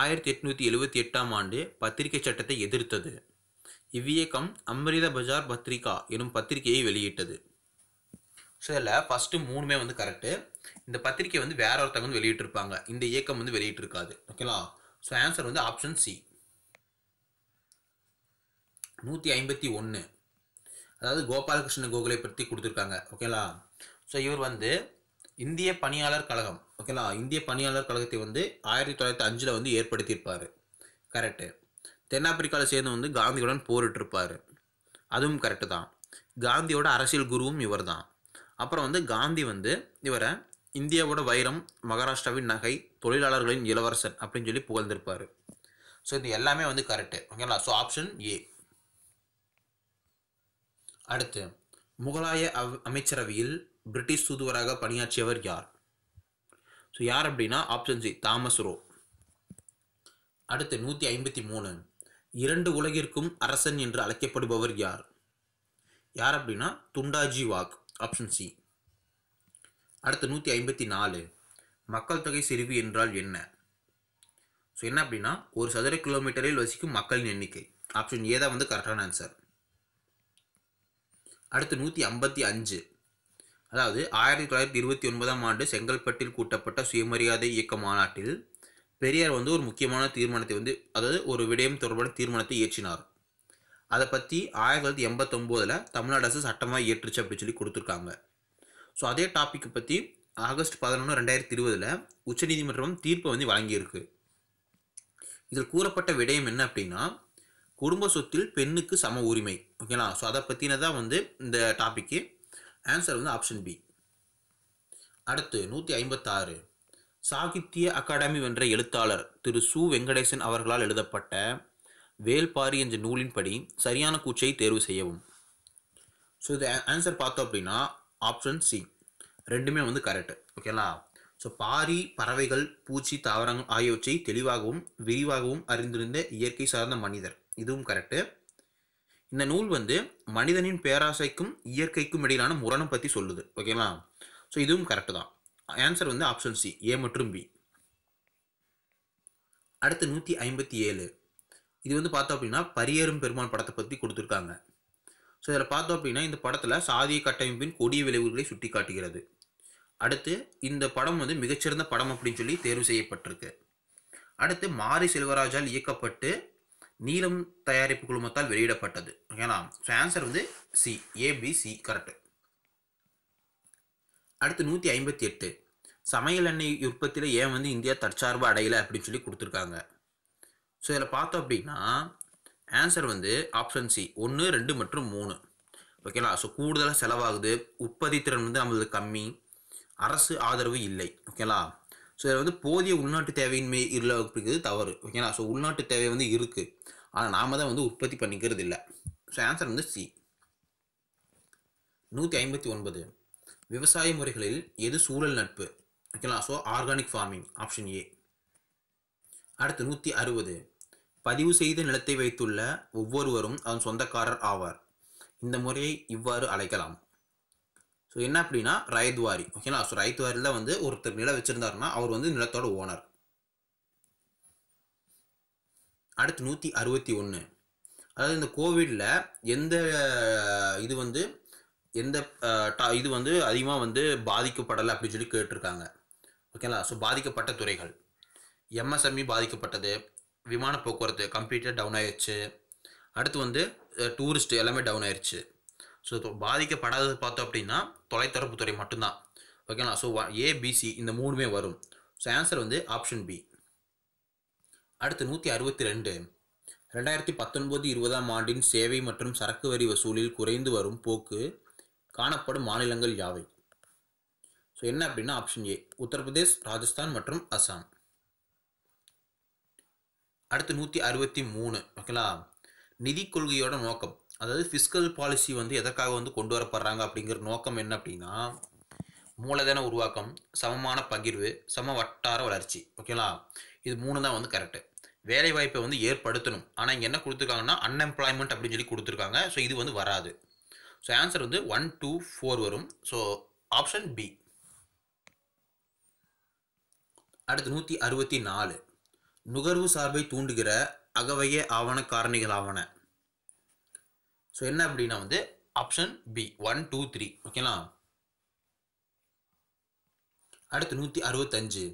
Speaker 1: ஆயிரத்தி எட்நூற்றி எழுபத்தி எட்டாம் ஆண்டு பத்திரிகை சட்டத்தை எதிர்த்தது இவ்வியக்கம் அம்ரித பஜார் பத்திரிகா எனும் பத்திரிகையை வெளியிட்டது ஸோ இதில் ஃபஸ்ட்டு மூணுமே வந்து கரெக்டு இந்த பத்திரிகை வந்து வேற ஒருத்தவங்க வந்து வெளியிட்டிருப்பாங்க இந்த இயக்கம் வந்து வெளியிட்டிருக்காது ஓகேங்களா ஸோ ஆன்சர் வந்து ஆப்ஷன் சி நூற்றி ஐம்பத்தி ஒன்று அதாவது கோபாலகிருஷ்ண கோகுலை பற்றி கொடுத்துருக்காங்க ஓகேங்களா ஸோ இவர் வந்து இந்திய பணியாளர் கழகம் ஓகேங்களா இந்திய பணியாளர் கழகத்தை வந்து ஆயிரத்தி தொள்ளாயிரத்தி அஞ்சில் வந்து ஏற்படுத்தியிருப்பார் கரெக்டு தென்னாப்பிரிக்காவில் சேர்ந்து வந்து காந்தியுடன் போரிட்டிருப்பார் அதுவும் கரெக்டு தான் காந்தியோட அரசியல் குருவும் இவர் தான் அப்புறம் வந்து காந்தி வந்து இவரை இந்தியாவோட வைரம் மகாராஷ்டிராவின் நகை தொழிலாளர்களின் இளவரசன் அப்படின்னு சொல்லி புகழ்ந்திருப்பார் ஸோ இது எல்லாமே வந்து கரெக்டு ஓகேங்களா ஸோ ஆப்ஷன் ஏ அடுத்து முகலாய அமைச்சரவையில் பிரிட்டிஷ் தூதுவராக பணியாற்றியவர் யார் ஸோ யார் அப்படின்னா ஆப்ஷன் சி தாமஸ் ரோ அடுத்து நூற்றி ஐம்பத்தி மூணு இரண்டு உலகிற்கும் அரசன் என்று அழைக்கப்படுபவர் யார் யார் அப்படின்னா துண்டாஜி வாக் ஆப்ஷன் சி அடுத்து நூற்றி ஐம்பத்தி நாலு மக்கள் தொகை செறிவு என்றால் என்ன ஸோ என்ன அப்படின்னா ஒரு சதுர கிலோமீட்டரில் வசிக்கும் மக்களின் எண்ணிக்கை ஆப்ஷன் ஏ தான் வந்து கரெக்டான ஆன்சர் அடுத்து நூற்றி ஐம்பத்தி அஞ்சு அதாவது ஆயிரத்தி தொள்ளாயிரத்தி இருபத்தி ஒன்பதாம் ஆண்டு செங்கல்பட்டில் கூட்டப்பட்ட சுயமரியாதை இயக்க மாநாட்டில் பெரியார் வந்து ஒரு முக்கியமான தீர்மானத்தை வந்து அதாவது ஒரு விடயம் தொடர்பான தீர்மானத்தை இயற்றினார் அதை பற்றி ஆயிரத்தி தொள்ளாயிரத்தி எண்பத்தொம்போதில் தமிழ்நாடு அரசு சட்டமாக இயற்றுச்சு அப்படின்னு சொல்லி கொடுத்துருக்காங்க ஸோ அதே டாப்பிக்கை பற்றி ஆகஸ்ட் பதினொன்று ரெண்டாயிரத்தி இருபதில் உச்சநீதிமன்றம் தீர்ப்பை வந்து வழங்கியிருக்கு இதில் கூறப்பட்ட விடயம் என்ன அப்படின்னா குடும்ப சொத்தில் பெண்ணுக்கு சம உரிமை ஓகேங்களா ஸோ அதை பற்றினதான் வந்து இந்த டாப்பிக்கு ஆன்சர் வந்து ஆப்ஷன் பி அடுத்து நூற்றி ஐம்பத்தாறு சாகித்ய அகாடமி வென்ற எழுத்தாளர் திரு சு வெங்கடேசன் அவர்களால் எழுதப்பட்ட வேல்பாரி என்ற நூலின்படி சரியான கூச்சை தேர்வு செய்யவும் ஸோ இது ஆன்சர் பார்த்தோம் அப்படின்னா ஆப்ஷன் சி ரெண்டுமே வந்து கரெக்டு ஓகேங்களா ஸோ பாரி பறவைகள் பூச்சி தாவரங்கள் ஆகியவற்றை தெளிவாகவும் விரிவாகவும் அறிந்திருந்த இயற்கை சார்ந்த மனிதர் இதுவும் கரெக்டு இந்த நூல் வந்து மனிதனின் பேராசைக்கும் இயற்கைக்கும் இடையிலான முரணம் பற்றி சொல்லுது ஓகேங்களா ஸோ இதுவும் கரெக்டு தான் ஆன்சர் வந்து ஆப்ஷன் சி ஏ மற்றும் பி அடுத்து நூற்றி ஐம்பத்தி ஏழு இது வந்து பார்த்தோம் அப்படின்னா பரியேறும் பெருமாள் படத்தை பற்றி கொடுத்துருக்காங்க ஸோ இதில் பார்த்தோம் அப்படின்னா இந்த படத்தில் சாதிய கட்டமைப்பின் கொடிய விளைவுகளை சுட்டி காட்டுகிறது அடுத்து இந்த படம் வந்து மிகச்சிறந்த படம் அப்படின்னு சொல்லி தேர்வு செய்யப்பட்டிருக்கு அடுத்து மாரி செல்வராஜால் இயக்கப்பட்டு நீலம் தயாரிப்பு குழுமத்தால் வெளியிடப்பட்டது ஏன்னா ஸோ ஆன்சர் வந்து சி ஏபிசி கரெக்டு அடுத்து நூற்றி ஐம்பத்தி எட்டு சமையல் எண்ணெய் உற்பத்தியில் ஏன் வந்து இந்தியா தற்சார்பு அடையலை அப்படின்னு சொல்லி கொடுத்துருக்காங்க ஸோ இதில் பார்த்தோம் அப்படின்னா ஆன்சர் வந்து ஆப்ஷன் சி ஒன்று ரெண்டு மற்றும் மூணு ஓகேங்களா ஸோ கூடுதலாக செலவாகுது உற்பத்தி திறன் வந்து நம்மளது கம்மி அரசு ஆதரவு இல்லை ஓகேங்களா ஸோ இதில் வந்து போதிய உள்நாட்டு தேவையின்மை இல்லை தவறு ஓகேங்களா ஸோ உள்நாட்டு தேவை வந்து இருக்குது ஆனால் நாம் தான் வந்து உற்பத்தி பண்ணிக்கிறது இல்லை ஸோ ஆன்சர் வந்து சி நூற்றி ஐம்பத்தி ஒன்பது விவசாய முறைகளில் எது சூழல் நட்பு ஓகேங்களா so organic farming option A அடுத்து நூற்றி அறுபது பதிவு செய்த நிலத்தை வைத்துள்ள ஒவ்வொருவரும் அதன் சொந்தக்காரர் ஆவார் இந்த முறையை இவ்வாறு அழைக்கலாம் ஸோ என்ன அப்படின்னா ரயத்வாரி ஓகேங்களா ஸோ ரயத்வாரியில் வந்து ஒருத்தர் நிலம் வச்சுருந்தாருன்னா அவர் வந்து நிலத்தோட ஓனர் அடுத்து நூற்றி அறுபத்தி ஒன்று அதாவது இந்த கோவிடில் எந்த இது வந்து எந்த இது வந்து அதிகமாக வந்து பாதிக்கப்படலை அப்படின்னு சொல்லி கேட்டிருக்காங்க ஓகேங்களா ஸோ பாதிக்கப்பட்ட துறைகள் எம்எஸ்எம்இ பாதிக்கப்பட்டது விமான போக்குவரத்து கம்ப்ளீட்டாக டவுன் ஆயிடுச்சு அடுத்து வந்து டூரிஸ்ட் எல்லாமே டவுன் ஆயிடுச்சு ஸோ இப்போ பாதிக்கப்படாதது பார்த்தோம் அப்படின்னா துறை மட்டும்தான் ஓகேங்களா ஸோ ஏபிசி இந்த மூணுமே வரும் ஸோ ஆன்சர் வந்து ஆப்ஷன் பி அடுத்து நூற்றி அறுபத்தி ரெண்டு ரெண்டாயிரத்தி பத்தொன்பது இருபதாம் ஆண்டின் சேவை மற்றும் சரக்கு வரி வசூலில் குறைந்து வரும் போக்கு காணப்படும் மாநிலங்கள் யாவை ஸோ என்ன அப்படின்னா ஆப்ஷன் ஏ உத்தரப்பிரதேஷ் ராஜஸ்தான் மற்றும் அசாம் அடுத்து நூற்றி அறுபத்தி மூணு ஓகேங்களா நிதி கொள்கையோட நோக்கம் அதாவது ஃபிஸ்கல் பாலிசி வந்து எதற்காக வந்து கொண்டு வரப்படுறாங்க அப்படிங்கிற நோக்கம் என்ன அப்படின்னா மூலதன உருவாக்கம் சமமான பகிர்வு சம வட்டார வளர்ச்சி ஓகேங்களா இது மூணு தான் வந்து கரெக்டு வேலை வாய்ப்பை வந்து ஏற்படுத்தணும் ஆனால் இங்கே என்ன கொடுத்துருக்காங்கன்னா அன்எம்ப்ளாய்மெண்ட் அப்படின்னு சொல்லி கொடுத்துருக்காங்க ஸோ இது வந்து வராது ஸோ ஆன்சர் வந்து ஒன் டூ ஃபோர் வரும் ஸோ ஆப்ஷன் பி அடுத்து நூற்றி அறுபத்தி நாலு நுகர்வு சார்பை தூண்டுகிற அகவைய ஆவண காரணிகள் ஆவன ஸோ என்ன அப்படின்னா வந்து option B one two three ஓகேங்களா அடுத்து நூற்றி அறுபத்தஞ்சு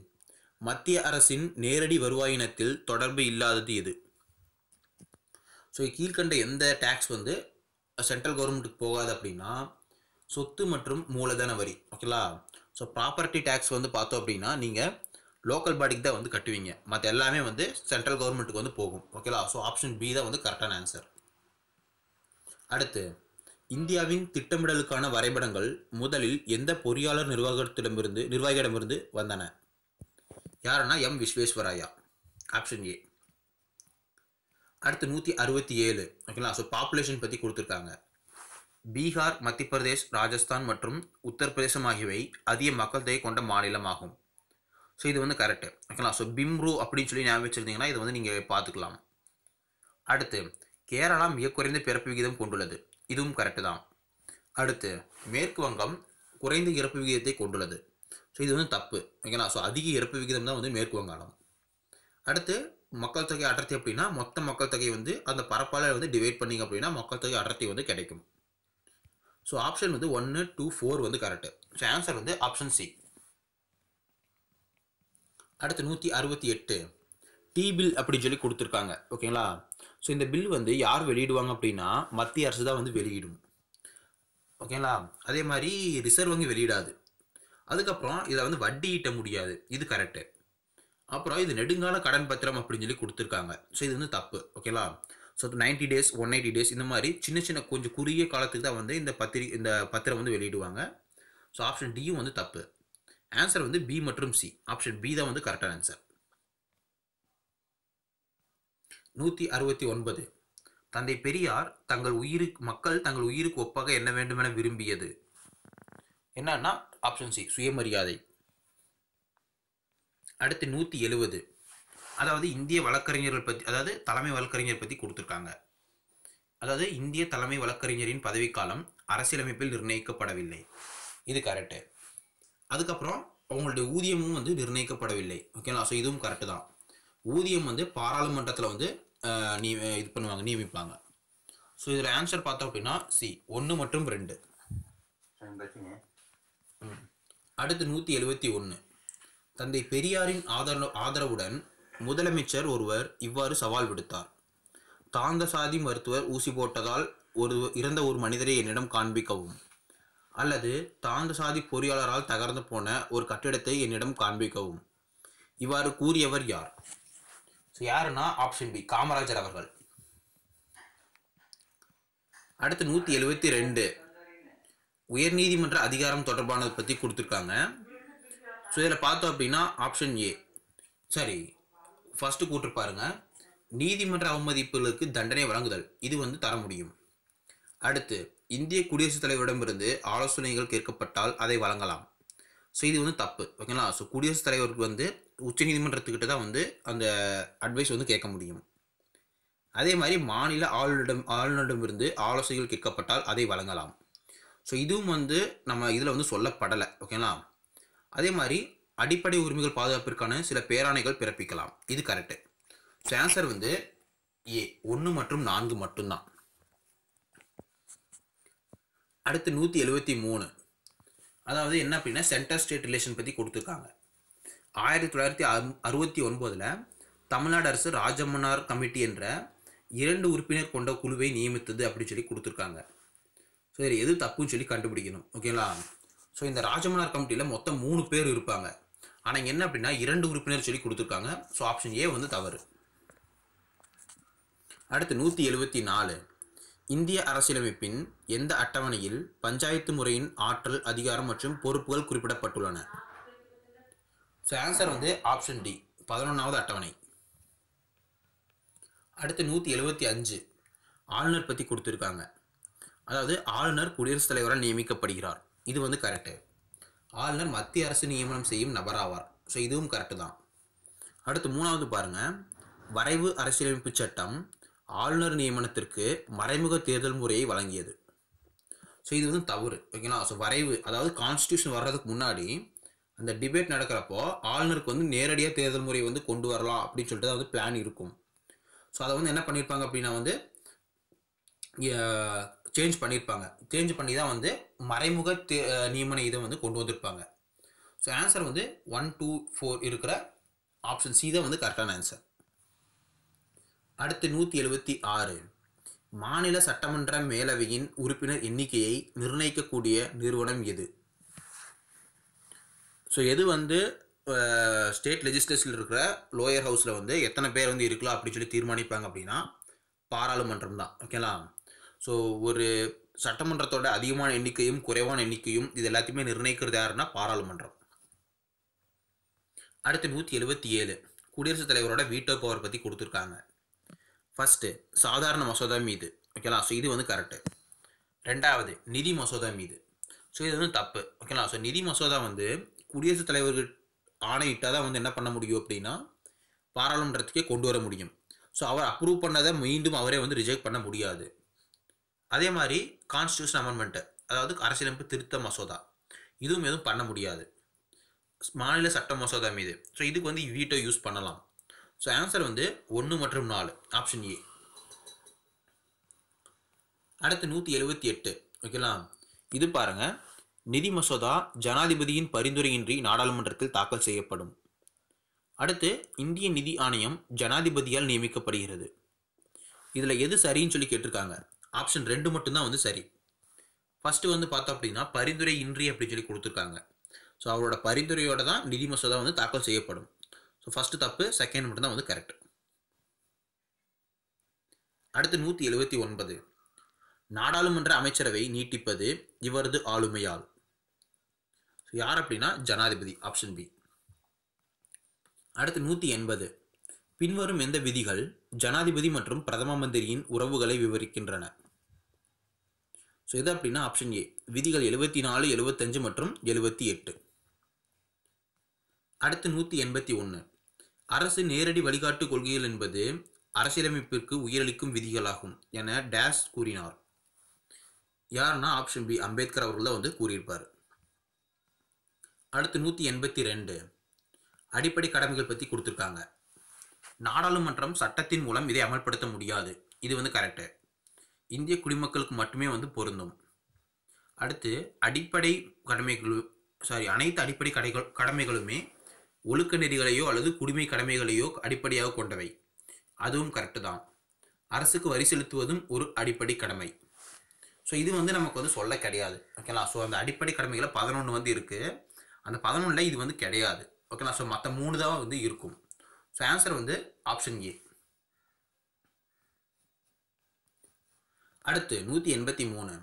Speaker 1: மத்திய அரசின் நேரடி வருவாயினத்தில் தொடர்பு இல்லாதது எது ஸோ கீழ்கண்ட எந்த டேக்ஸ் வந்து சென்ட்ரல் கவர்மெண்ட்டுக்கு போகாது அப்படின்னா சொத்து மற்றும் மூலதன வரி ஓகேங்களா ஸோ ப்ராப்பர்ட்டி டேக்ஸ் வந்து பார்த்தோம் அப்படின்னா நீங்கள் லோக்கல் பாடிக்கு தான் வந்து கட்டுவீங்க மற்ற எல்லாமே வந்து சென்ட்ரல் கவர்மெண்ட்டுக்கு வந்து போகும் ஓகேலா ஸோ ஆப்ஷன் பி தான் வந்து கரெக்டான ஆன்சர் அடுத்து இந்தியாவின் திட்டமிடலுக்கான வரைபடங்கள் முதலில் எந்த பொறியாளர் நிர்வாகத்திடமிருந்து நிர்வாகியிடமிருந்து வந்தன யாருன்னா எம் விஸ்வேஸ்வராயா ஆப்ஷன் ஏ அடுத்து நூற்றி அறுபத்தி ஏழு ஓகேங்களா ஸோ பாப்புலேஷன் பற்றி கொடுத்துருக்காங்க பீகார் மத்திய பிரதேஷ் ராஜஸ்தான் மற்றும் உத்தரப்பிரதேசம் ஆகியவை அதிக மக்கள் தொகை கொண்ட மாநிலமாகும் ஸோ இது வந்து கரெக்டு ஓகேங்களா ஸோ பிம்ரு அப்படின்னு சொல்லி ஞாபகம் வச்சுருந்தீங்கன்னா இது வந்து நீங்கள் பார்த்துக்கலாம் அடுத்து கேரளா மிக குறைந்த பிறப்பு விகிதம் கொண்டுள்ளது இதுவும் கரெக்டு தான் அடுத்து மேற்கு வங்கம் குறைந்த இறப்பு விகிதத்தை கொண்டுள்ளது ஸோ இது வந்து தப்பு ஓகேங்களா ஸோ அதிக இறப்பு விகிதம் தான் வந்து மேற்கு வங்காளம் அடுத்து மக்கள் தொகை அடர்த்தி அப்படின்னா மொத்த மக்கள் தொகை வந்து அந்த பரப்பால் வந்து டிவைட் பண்ணிங்க அப்படின்னா மக்கள் தொகை அடர்த்தி வந்து கிடைக்கும் ஸோ ஆப்ஷன் வந்து ஒன்று டூ ஃபோர் வந்து கரெக்டு ஸோ ஆன்சர் வந்து ஆப்ஷன் சி அடுத்து நூற்றி அறுபத்தி எட்டு டி பில் அப்படின்னு சொல்லி கொடுத்துருக்காங்க ஓகேங்களா ஸோ இந்த பில் வந்து யார் வெளியிடுவாங்க அப்படின்னா மத்திய அரசு தான் வந்து வெளியிடும் ஓகேங்களா அதே மாதிரி ரிசர்வ் வங்கி வெளியிடாது அதுக்கப்புறம் இதை வந்து வட்டி ஈட்ட முடியாது இது கரெக்டு அப்புறம் இது நெடுங்கால கடன் பத்திரம் அப்படின்னு சொல்லி கொடுத்துருக்காங்க ஸோ இது வந்து தப்பு ஓகேங்களா so ninety days one eighty days இந்த மாதிரி சின்ன சின்ன கொஞ்சம் குறுகிய காலத்துக்கு தான் வந்து இந்த பத்திரி இந்த பத்திரம் வந்து வெளியிடுவாங்க ஸோ ஆப்ஷன் டியும் வந்து தப்பு ஆன்சர் வந்து பி மற்றும் சி ஆப்ஷன் பி தான் வந்து கரெக்டான ஆன்சர் நூற்றி அறுபத்தி ஒன்பது தந்தை பெரியார் தங்கள் உயிருக்கு மக்கள் தங்கள் உயிருக்கு ஒப்பாக என்ன வேண்டுமென விரும்பியது என்னன்னா ஆப்ஷன் சி சுயமரியாதை அடுத்து நூற்றி எழுவது அதாவது இந்திய வழக்கறிஞர்கள் பற்றி அதாவது தலைமை வழக்கறிஞர் பற்றி கொடுத்துருக்காங்க அதாவது இந்திய தலைமை வழக்கறிஞரின் பதவிக்காலம் அரசியலமைப்பில் நிர்ணயிக்கப்படவில்லை இது கரெக்டு அதுக்கப்புறம் அவங்களுடைய ஊதியமும் வந்து நிர்ணயிக்கப்படவில்லை ஓகேங்களா ஸோ இதுவும் கரெக்டு தான் ஊதியம் வந்து பாராளுமன்றத்தில் வந்து நீ இது பண்ணுவாங்க நியமிப்பாங்க ஸோ இதில் ஆன்சர் பார்த்தோம் அப்படின்னா சி ஒன்று மற்றும் ரெண்டு அடுத்து நூற்றி எழுபத்தி ஒன்று தந்தை பெரியாரின் ஆதர ஆதரவுடன் முதலமைச்சர் ஒருவர் இவ்வாறு சவால் விடுத்தார் தாந்த சாதி மருத்துவர் ஊசி போட்டதால் ஒரு இறந்த ஒரு மனிதரை என்னிடம் காண்பிக்கவும் அல்லது தாழ்ந்த சாதி பொறியாளரால் தகர்ந்து போன ஒரு கட்டிடத்தை என்னிடம் காண்பிக்கவும் இவ்வாறு கூறியவர் யார் ஸோ யாருன்னா ஆப்ஷன் பி காமராஜர் அவர்கள் அடுத்து நூற்றி எழுபத்தி ரெண்டு உயர்நீதிமன்ற அதிகாரம் தொடர்பானது பற்றி கொடுத்துருக்காங்க ஸோ இதில் பார்த்தோம் அப்படின்னா ஆப்ஷன் ஏ சரி ஃபஸ்ட்டு கூட்டிருப்பாருங்க நீதிமன்ற அவமதிப்புகளுக்கு தண்டனை வழங்குதல் இது வந்து தர முடியும் அடுத்து இந்திய குடியரசுத் தலைவரிடமிருந்து ஆலோசனைகள் கேட்கப்பட்டால் அதை வழங்கலாம் ஸோ இது வந்து தப்பு ஓகேங்களா ஸோ குடியரசுத் தலைவருக்கு வந்து உச்சநீதிமன்றத்துக்கிட்ட தான் வந்து அந்த அட்வைஸ் வந்து கேட்க முடியும் அதே மாதிரி மாநில ஆளுநரிடம் ஆளுநரிடமிருந்து ஆலோசனைகள் கேட்கப்பட்டால் அதை வழங்கலாம் ஸோ இதுவும் வந்து நம்ம இதில் வந்து சொல்லப்படலை ஓகேங்களா அதே மாதிரி அடிப்படை உரிமைகள் பாதுகாப்பிற்கான சில பேராணைகள் பிறப்பிக்கலாம் இது கரெக்டு ஸோ ஆன்சர் வந்து ஏ ஒன்று மற்றும் நான்கு மட்டும்தான் அடுத்து நூற்றி எழுபத்தி மூணு அதாவது என்ன அப்படின்னா சென்டர் ஸ்டேட் ரிலேஷன் பற்றி கொடுத்துருக்காங்க ஆயிரத்தி தொள்ளாயிரத்தி அறு அறுபத்தி ஒன்பதில் தமிழ்நாடு அரசு ராஜமன்னார் கமிட்டி என்ற இரண்டு உறுப்பினர் கொண்ட குழுவை நியமித்தது அப்படின்னு சொல்லி கொடுத்துருக்காங்க ஸோ எது தப்புன்னு சொல்லி கண்டுபிடிக்கணும் ஓகேங்களா ஸோ இந்த ராஜமன்னார் கமிட்டியில் மொத்தம் மூணு பேர் இருப்பாங்க ஆனால் இங்கே என்ன அப்படின்னா இரண்டு உறுப்பினர் சொல்லி கொடுத்துருக்காங்க ஸோ ஆப்ஷன் ஏ வந்து தவறு அடுத்து நூற்றி எழுபத்தி நாலு இந்திய அரசியலமைப்பின் எந்த அட்டவணையில் பஞ்சாயத்து முறையின் ஆற்றல் அதிகாரம் மற்றும் பொறுப்புகள் குறிப்பிடப்பட்டுள்ளன ஸோ ஆன்சர் வந்து ஆப்ஷன் டி பதினொன்றாவது அட்டவணை அடுத்து நூற்றி எழுபத்தி அஞ்சு ஆளுநர் பற்றி கொடுத்துருக்காங்க அதாவது ஆளுநர் குடியரசுத் தலைவரால் நியமிக்கப்படுகிறார் இது வந்து கரெக்டு ஆளுநர் மத்திய அரசு நியமனம் செய்யும் நபராவார் ஸோ இதுவும் கரெக்டு தான் அடுத்து மூணாவது பாருங்கள் வரைவு அரசியலமைப்பு சட்டம் ஆளுநர் நியமனத்திற்கு மறைமுக தேர்தல் முறையை வழங்கியது ஸோ இது வந்து தவறு ஓகேங்களா ஸோ வரைவு அதாவது கான்ஸ்டியூஷன் வர்றதுக்கு முன்னாடி அந்த டிபேட் நடக்கிறப்போ ஆளுநருக்கு வந்து நேரடியாக தேர்தல் முறை வந்து கொண்டு வரலாம் அப்படின்னு சொல்லிட்டு தான் வந்து பிளான் இருக்கும் ஸோ அதை வந்து என்ன பண்ணியிருப்பாங்க அப்படின்னா வந்து சேஞ்ச் பண்ணியிருப்பாங்க சேஞ்ச் பண்ணி தான் வந்து மறைமுக தே நியமன இதை வந்து கொண்டு வந்திருப்பாங்க ஸோ ஆன்சர் வந்து ஒன் டூ ஃபோர் இருக்கிற ஆப்ஷன் சி தான் வந்து கரெக்டான ஆன்சர் அடுத்து நூற்றி எழுபத்தி ஆறு மாநில சட்டமன்ற மேலவையின் உறுப்பினர் எண்ணிக்கையை நிர்ணயிக்கக்கூடிய நிறுவனம் எது ஸோ எது வந்து ஸ்டேட் லெஜிஸ்லேஷனில் இருக்கிற லோயர் ஹவுஸில் வந்து எத்தனை பேர் வந்து இருக்கலாம் அப்படின்னு சொல்லி தீர்மானிப்பாங்க அப்படின்னா பாராளுமன்றம் தான் ஓகேங்களா ஸோ ஒரு சட்டமன்றத்தோட அதிகமான எண்ணிக்கையும் குறைவான எண்ணிக்கையும் இது எல்லாத்தையுமே நிர்ணயிக்கிறது யாருன்னா பாராளுமன்றம் அடுத்து நூற்றி எழுபத்தி ஏழு குடியரசுத் தலைவரோட வீட்டோ பவர் பற்றி கொடுத்துருக்காங்க ஃபஸ்ட்டு சாதாரண மசோதா மீது ஓகேங்களா ஸோ இது வந்து கரெக்டு ரெண்டாவது நிதி மசோதா மீது ஸோ இது வந்து தப்பு ஓகேங்களா ஸோ நிதி மசோதா வந்து குடியரசுத் தலைவர்கள் ஆணையிட்டால் தான் வந்து என்ன பண்ண முடியும் அப்படின்னா பாராளுமன்றத்துக்கே கொண்டு வர முடியும் ஸோ அவர் அப்ரூவ் பண்ணதை மீண்டும் அவரே வந்து ரிஜெக்ட் பண்ண முடியாது அதே மாதிரி கான்ஸ்டியூஷன் அமெண்ட்மெண்ட்டு அதாவது அரசியலமைப்பு திருத்த மசோதா இதுவும் எதுவும் பண்ண முடியாது மாநில சட்ட மசோதா மீது ஸோ இதுக்கு வந்து வீட்டோ e யூஸ் பண்ணலாம் ஸோ ஆன்சர் வந்து ஒன்று மற்றும் நாலு ஆப்ஷன் ஏ அடுத்து நூற்றி எழுபத்தி எட்டு ஓகேங்களா இது பாருங்கள் நிதி மசோதா ஜனாதிபதியின் பரிந்துரையின்றி நாடாளுமன்றத்தில் தாக்கல் செய்யப்படும் அடுத்து இந்திய நிதி ஆணையம் ஜனாதிபதியால் நியமிக்கப்படுகிறது இதில் எது சரின்னு சொல்லி கேட்டிருக்காங்க ஆப்ஷன் ரெண்டு மட்டும்தான் வந்து சரி ஃபஸ்ட்டு வந்து பார்த்தோம் அப்படின்னா பரிந்துரை இன்றி அப்படின்னு சொல்லி கொடுத்துருக்காங்க ஸோ அவரோட பரிந்துரையோடு தான் நிதி மசோதா வந்து தாக்கல் செய்யப்படும் ஸோ ஃபஸ்ட்டு தப்பு செகண்ட் மட்டும்தான் வந்து கரெக்ட் அடுத்து நூற்றி எழுபத்தி ஒன்பது நாடாளுமன்ற அமைச்சரவை நீட்டிப்பது இவரது ஆளுமையால் யார் அப்படின்னா ஜனாதிபதி ஆப்ஷன் பி அடுத்து நூற்றி எண்பது பின்வரும் எந்த விதிகள் ஜனாதிபதி மற்றும் பிரதம மந்திரியின் உறவுகளை விவரிக்கின்றன ஸோ எது அப்படின்னா ஆப்ஷன் ஏ விதிகள் எழுபத்தி நாலு எழுபத்தஞ்சு மற்றும் எழுபத்தி எட்டு அடுத்து நூற்றி எண்பத்தி ஒன்று அரசு நேரடி வழிகாட்டு கொள்கைகள் என்பது அரசியலமைப்பிற்கு உயிரளிக்கும் விதிகளாகும் என டேஸ் கூறினார் யாருன்னா ஆப்ஷன் பி அம்பேத்கர் அவர்கள் வந்து கூறியிருப்பார் அடுத்து நூற்றி எண்பத்தி ரெண்டு அடிப்படை கடமைகள் பற்றி கொடுத்துருக்காங்க நாடாளுமன்றம் சட்டத்தின் மூலம் இதை அமல்படுத்த முடியாது இது வந்து கரெக்டு இந்திய குடிமக்களுக்கு மட்டுமே வந்து பொருந்தும் அடுத்து அடிப்படை கடமைகளும் சாரி அனைத்து அடிப்படை கடைகள் கடமைகளுமே ஒழுக்க நெறிகளையோ அல்லது குடிமை கடமைகளையோ அடிப்படையாக கொண்டவை அதுவும் கரெக்டு தான் அரசுக்கு வரி செலுத்துவதும் ஒரு அடிப்படை கடமை ஸோ இது வந்து நமக்கு வந்து சொல்ல கிடையாது ஓகேங்களா ஸோ அந்த அடிப்படை கடமைகளை பதினொன்று வந்து இருக்குது அந்த பதினொன்றில் இது வந்து கிடையாது ஓகேங்களா ஸோ மற்ற மூணு தான் வந்து இருக்கும் ஸோ ஆன்சர் வந்து ஆப்ஷன் ஏ அடுத்து நூற்றி எண்பத்தி மூணு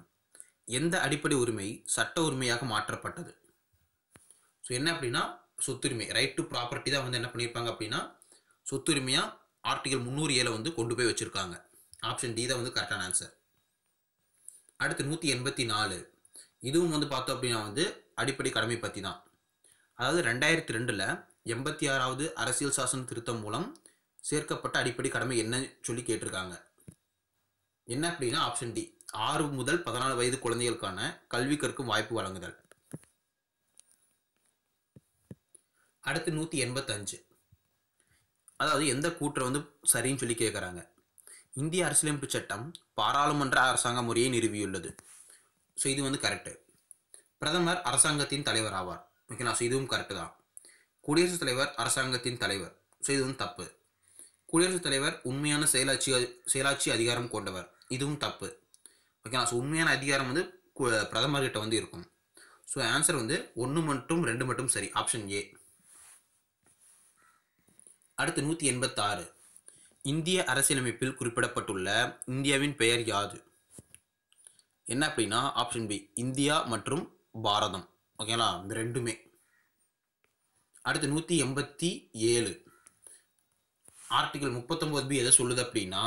Speaker 1: எந்த அடிப்படை உரிமை சட்ட உரிமையாக மாற்றப்பட்டது ஸோ என்ன அப்படின்னா சொத்துரிமை ரைட் டு ப்ராப்பர்ட்டி தான் வந்து என்ன பண்ணியிருப்பாங்க அப்படின்னா சொத்துரிமையாக ஆர்டிகல் முந்நூறு ஏழை வந்து கொண்டு போய் வச்சுருக்காங்க ஆப்ஷன் டி தான் வந்து கரெக்டான ஆன்சர் அடுத்து நூற்றி எண்பத்தி நாலு இதுவும் வந்து பார்த்தோம் அப்படின்னா வந்து அடிப்படை கடமை பற்றி தான் அதாவது ரெண்டாயிரத்தி ரெண்டில் எண்பத்தி ஆறாவது அரசியல் சாசன திருத்தம் மூலம் சேர்க்கப்பட்ட அடிப்படை கடமை என்னன்னு சொல்லி கேட்டிருக்காங்க என்ன அப்படின்னா ஆப்ஷன் டி ஆறு முதல் பதினாலு வயது குழந்தைகளுக்கான கல்வி கற்கும் வாய்ப்பு வழங்குதல் அடுத்து நூற்றி எண்பத்தஞ்சு அதாவது எந்த கூற்றை வந்து சரின்னு சொல்லி கேட்குறாங்க இந்திய அரசியலமைப்பு சட்டம் பாராளுமன்ற அரசாங்க முறையை நிறுவியுள்ளது ஸோ இது வந்து கரெக்டு பிரதமர் அரசாங்கத்தின் தலைவர் ஆவார் ஓகே நான் இதுவும் கரெக்டு தான் குடியரசுத் தலைவர் அரசாங்கத்தின் தலைவர் ஸோ இதுவும் வந்து தப்பு குடியரசுத் தலைவர் உண்மையான செயலாட்சி செயலாட்சி அதிகாரம் கொண்டவர் இதுவும் தப்பு ஓகே நான் உண்மையான அதிகாரம் வந்து பிரதமர்கிட்ட வந்து இருக்கும் ஸோ ஆன்சர் வந்து ஒன்று மட்டும் ரெண்டு மட்டும் சரி ஆப்ஷன் ஏ அடுத்து நூற்றி எண்பத்தாறு இந்திய அரசியலமைப்பில் குறிப்பிடப்பட்டுள்ள இந்தியாவின் பெயர் யாது என்ன அப்படின்னா ஆப்ஷன் பி இந்தியா மற்றும் பாரதம் ஓகேங்களா இந்த ரெண்டுமே அடுத்து நூற்றி எண்பத்தி ஏழு ஆர்டிகல் முப்பத்தொம்போது பி எதை சொல்லுது அப்படின்னா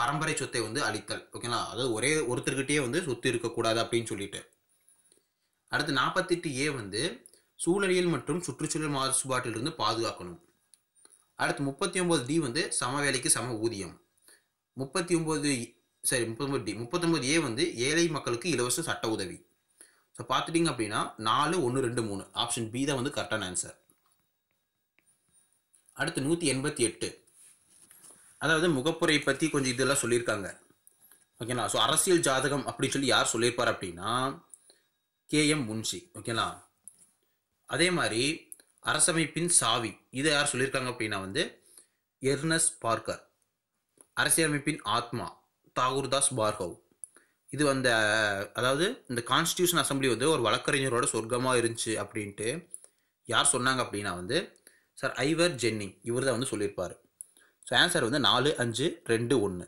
Speaker 1: பரம்பரை சொத்தை வந்து அளித்தல் ஓகேங்களா அதாவது ஒரே ஒருத்தர்கிட்டயே வந்து சொத்து இருக்கக்கூடாது அப்படின்னு சொல்லிட்டு அடுத்து நாற்பத்தெட்டு ஏ வந்து சூழலியல் மற்றும் சுற்றுச்சூழல் மாசுபாட்டிலிருந்து பாதுகாக்கணும் அடுத்து முப்பத்தி ஒம்பது டி வந்து சம வேலைக்கு சம ஊதியம் முப்பத்தி ஒம்பது சரி முப்பத்தொம்பது டி முப்பத்தொம்பது ஏ வந்து ஏழை மக்களுக்கு இலவச சட்ட உதவி ஸோ பார்த்துட்டிங்க அப்படின்னா நாலு ஒன்று ரெண்டு மூணு ஆப்ஷன் பி தான் வந்து கரெக்டான ஆன்சர் அடுத்து நூற்றி எண்பத்தி எட்டு அதாவது முகப்புரை பற்றி கொஞ்சம் இதெல்லாம் சொல்லியிருக்காங்க ஓகேங்களா ஸோ அரசியல் ஜாதகம் அப்படின்னு சொல்லி யார் சொல்லியிருப்பார் அப்படின்னா கே எம் முன்ஷி ஓகேங்களா அதே மாதிரி அரசமைப்பின் சாவி இதை யார் சொல்லியிருக்காங்க அப்படின்னா வந்து எர்னஸ் பார்க்கர் அரசியலமைப்பின் ஆத்மா தாகூர்தாஸ் பார்கவ் இது அந்த அதாவது இந்த கான்ஸ்டியூஷன் அசம்பிளி வந்து ஒரு வழக்கறிஞரோட சொர்க்கமாக இருந்துச்சு அப்படின்ட்டு யார் சொன்னாங்க அப்படின்னா வந்து சார் ஐவர் ஜென்னிங் இவர் தான் வந்து சொல்லியிருப்பார் ஸோ ஆன்சர் வந்து நாலு அஞ்சு ரெண்டு ஒன்று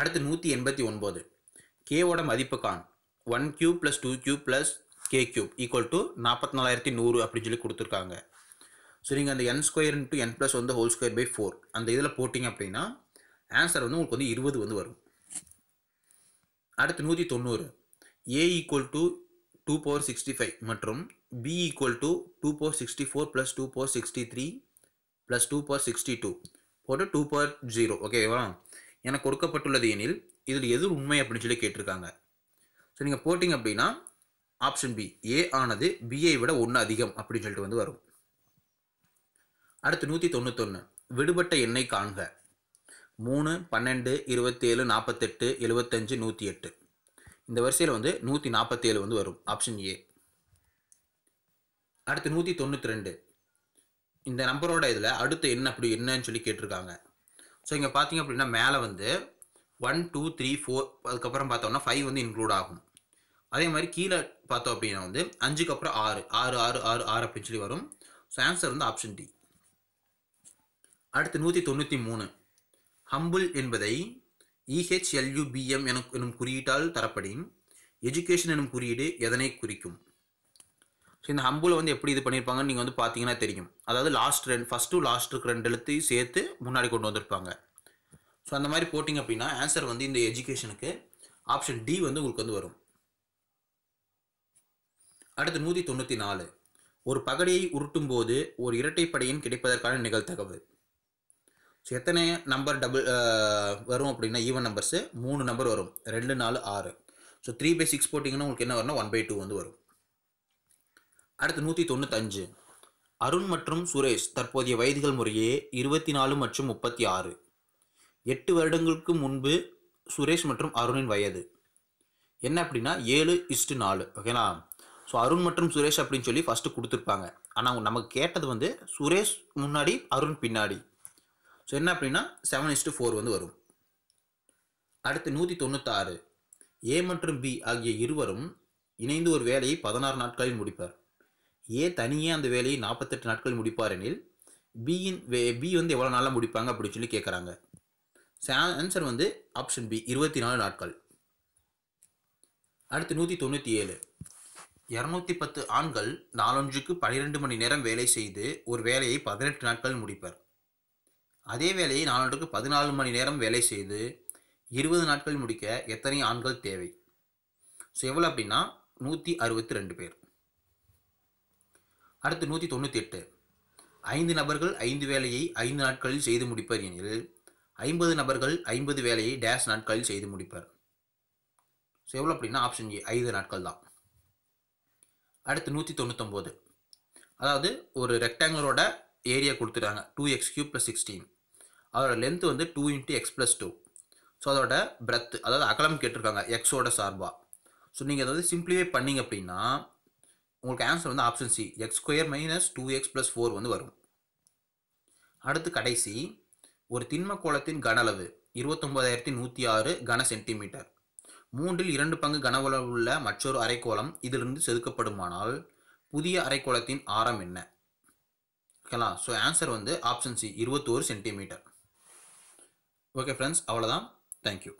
Speaker 1: அடுத்து நூற்றி எண்பத்தி ஒன்பது கேவோட மதிப்பு கான் one Q plus two Q plus K cube equal to நாற்பத்தி நாலாயிரத்தி நூறு அப்படின்னு சொல்லி கொடுத்துருக்காங்க ஸோ நீங்கள் அந்த n square into n plus வந்து ஹோல் ஸ்கொயர் பை ஃபோர் அந்த இதில் போட்டிங்க அப்படின்னா ஆன்சர் வந்து உங்களுக்கு வந்து இருபது வந்து வரும் அடுத்து நூற்றி தொண்ணூறு A equal to two power sixty five மற்றும் B equal to two power sixty four plus two power sixty three plus two power sixty two போட்டு டூ பவர் ஜீரோ ஓகேவா எனக்கு கொடுக்கப்பட்டுள்ளது எனில் இதில் எது உண்மை அப்படின்னு சொல்லி கேட்டிருக்காங்க ஸோ நீங்கள் போட்டிங்க அப்படின்னா ஆப்ஷன் பி ஏ ஆனது பிஐ விட ஒன்று அதிகம் அப்படின்னு சொல்லிட்டு வந்து வரும் அடுத்து நூற்றி தொண்ணூத்தொன்று விடுபட்ட எண்ணெய் காண்க மூணு பன்னெண்டு இருபத்தேழு நாற்பத்தெட்டு எழுபத்தஞ்சு நூற்றி எட்டு இந்த வரிசையில் வந்து நூற்றி நாற்பத்தேழு வந்து வரும் ஆப்ஷன் ஏ அடுத்து நூற்றி தொண்ணூற்றி ரெண்டு இந்த நம்பரோட இதில் அடுத்து என்ன அப்படி என்னன்னு சொல்லி கேட்டிருக்காங்க ஸோ இங்கே பார்த்தீங்க அப்படின்னா மேலே வந்து ஒன் டூ த்ரீ ஃபோர் அதுக்கப்புறம் பார்த்தோம்னா ஃபைவ் வந்து இன்க்ளூட் ஆகும் அதே மாதிரி கீழே பார்த்தோம் அப்படின்னா வந்து அஞ்சுக்கு அப்புறம் ஆறு ஆறு ஆறு ஆறு ஆறு அப்படின்னு சொல்லி வரும் ஸோ ஆன்சர் வந்து ஆப்ஷன் டி அடுத்து நூற்றி தொண்ணூற்றி மூணு ஹம்புல் என்பதை இஹெச்எல்யூபிஎம் e என எனும் குறியீட்டால் தரப்படி எஜுகேஷன் எனும் குறியீடு எதனை குறிக்கும் ஸோ இந்த ஹம்புல் வந்து எப்படி இது பண்ணியிருப்பாங்கன்னு நீங்கள் வந்து பார்த்தீங்கன்னா தெரியும் அதாவது லாஸ்ட் ரெண்டு ஃபஸ்ட்டு லாஸ்ட் இருக்கிற ரெண்டு எழுத்தையும் சேர்த்து முன்னாடி கொண்டு வந்திருப்பாங்க ஸோ அந்த மாதிரி போட்டிங்க அப்படின்னா ஆன்சர் வந்து இந்த எஜுகேஷனுக்கு ஆப்ஷன் டி வந்து உங்களுக்கு வந்து வரும் அடுத்து நூற்றி தொண்ணூற்றி நாலு ஒரு பகடையை உருட்டும் போது ஒரு இரட்டைப்படையின் கிடைப்பதற்கான நிகழ்த்தகவு ஸோ எத்தனை நம்பர் டபுள் வரும் அப்படின்னா ஈவன் நம்பர்ஸு மூணு நம்பர் வரும் ரெண்டு நாலு ஆறு ஸோ த்ரீ பை சிக்ஸ் போட்டிங்கன்னா உங்களுக்கு என்ன வரும்னா ஒன் பை டூ வந்து வரும் அடுத்து நூற்றி தொண்ணூத்தஞ்சு அருண் மற்றும் சுரேஷ் தற்போதைய வயதுகள் முறையே இருபத்தி நாலு மற்றும் முப்பத்தி ஆறு எட்டு வருடங்களுக்கு முன்பு சுரேஷ் மற்றும் அருணின் வயது என்ன அப்படின்னா ஏழு இஸ்ட்டு நாலு ஓகேனா ஸோ அருண் மற்றும் சுரேஷ் அப்படின்னு சொல்லி ஃபஸ்ட்டு கொடுத்துருப்பாங்க ஆனால் நமக்கு கேட்டது வந்து சுரேஷ் முன்னாடி அருண் பின்னாடி ஸோ என்ன அப்படின்னா செவன் இஸ்டு ஃபோர் வந்து வரும் அடுத்து நூற்றி தொண்ணூத்தாறு ஏ மற்றும் பி ஆகிய இருவரும் இணைந்து ஒரு வேலையை பதினாறு நாட்களில் முடிப்பார் ஏ தனியே அந்த வேலையை நாற்பத்தெட்டு நாட்கள் முடிப்பார் எனில் பியின் வே பி வந்து எவ்வளோ நாளாக முடிப்பாங்க அப்படின்னு சொல்லி கேட்குறாங்க ஆன்சர் வந்து ஆப்ஷன் பி இருபத்தி நாலு நாட்கள் அடுத்து நூற்றி தொண்ணூற்றி ஏழு இரநூத்தி பத்து ஆண்கள் நாளொன்றுக்கு பன்னிரெண்டு மணி நேரம் வேலை செய்து ஒரு வேலையை பதினெட்டு நாட்கள் முடிப்பர் அதே வேலையை நாளொன்றுக்கு பதினாலு மணி நேரம் வேலை செய்து இருபது நாட்கள் முடிக்க எத்தனை ஆண்கள் தேவை ஸோ எவ்வளோ அப்படின்னா நூற்றி அறுபத்தி ரெண்டு பேர் அடுத்து நூற்றி தொண்ணூற்றி எட்டு ஐந்து நபர்கள் ஐந்து வேலையை ஐந்து நாட்களில் செய்து முடிப்பர் எனில் ஐம்பது நபர்கள் ஐம்பது வேலையை டேஷ் நாட்களில் செய்து முடிப்பர் ஸோ எவ்வளோ அப்படின்னா ஆப்ஷன் ஏ ஐந்து நாட்கள் தான் அடுத்து நூற்றி தொண்ணூத்தொம்பது அதாவது ஒரு ரெக்டாங்கிளோட ஏரியா கொடுத்துட்டாங்க two x cube plus sixteen அதோட லென்த்து வந்து two into x plus two so அதோட பிரெத் அதாவது அகலம் கேட்டிருக்காங்க எக்ஸோட சார்பாக ஸோ நீங்கள் அதை வந்து சிம்பிளிஃபை பண்ணிங்க அப்படின்னா உங்களுக்கு ஆன்சர் வந்து option C x square minus two x plus four வந்து வரும் அடுத்து கடைசி ஒரு திண்ம கோலத்தின் கன அளவு இருபத்தொம்போதாயிரத்தி நூற்றி ஆறு கன சென்டிமீட்டர் மூன்றில் இரண்டு பங்கு உள்ள மற்றொரு அரைக்கோளம் இதிலிருந்து செதுக்கப்படுமானால் புதிய அரைக்கோளத்தின் ஆரம் என்ன ஓகேங்களா ஸோ ஆன்சர் வந்து ஆப்ஷன் சி இருபத்தோரு சென்டிமீட்டர் ஓகே ஃப்ரெண்ட்ஸ் அவ்வளோதான் தேங்க்யூ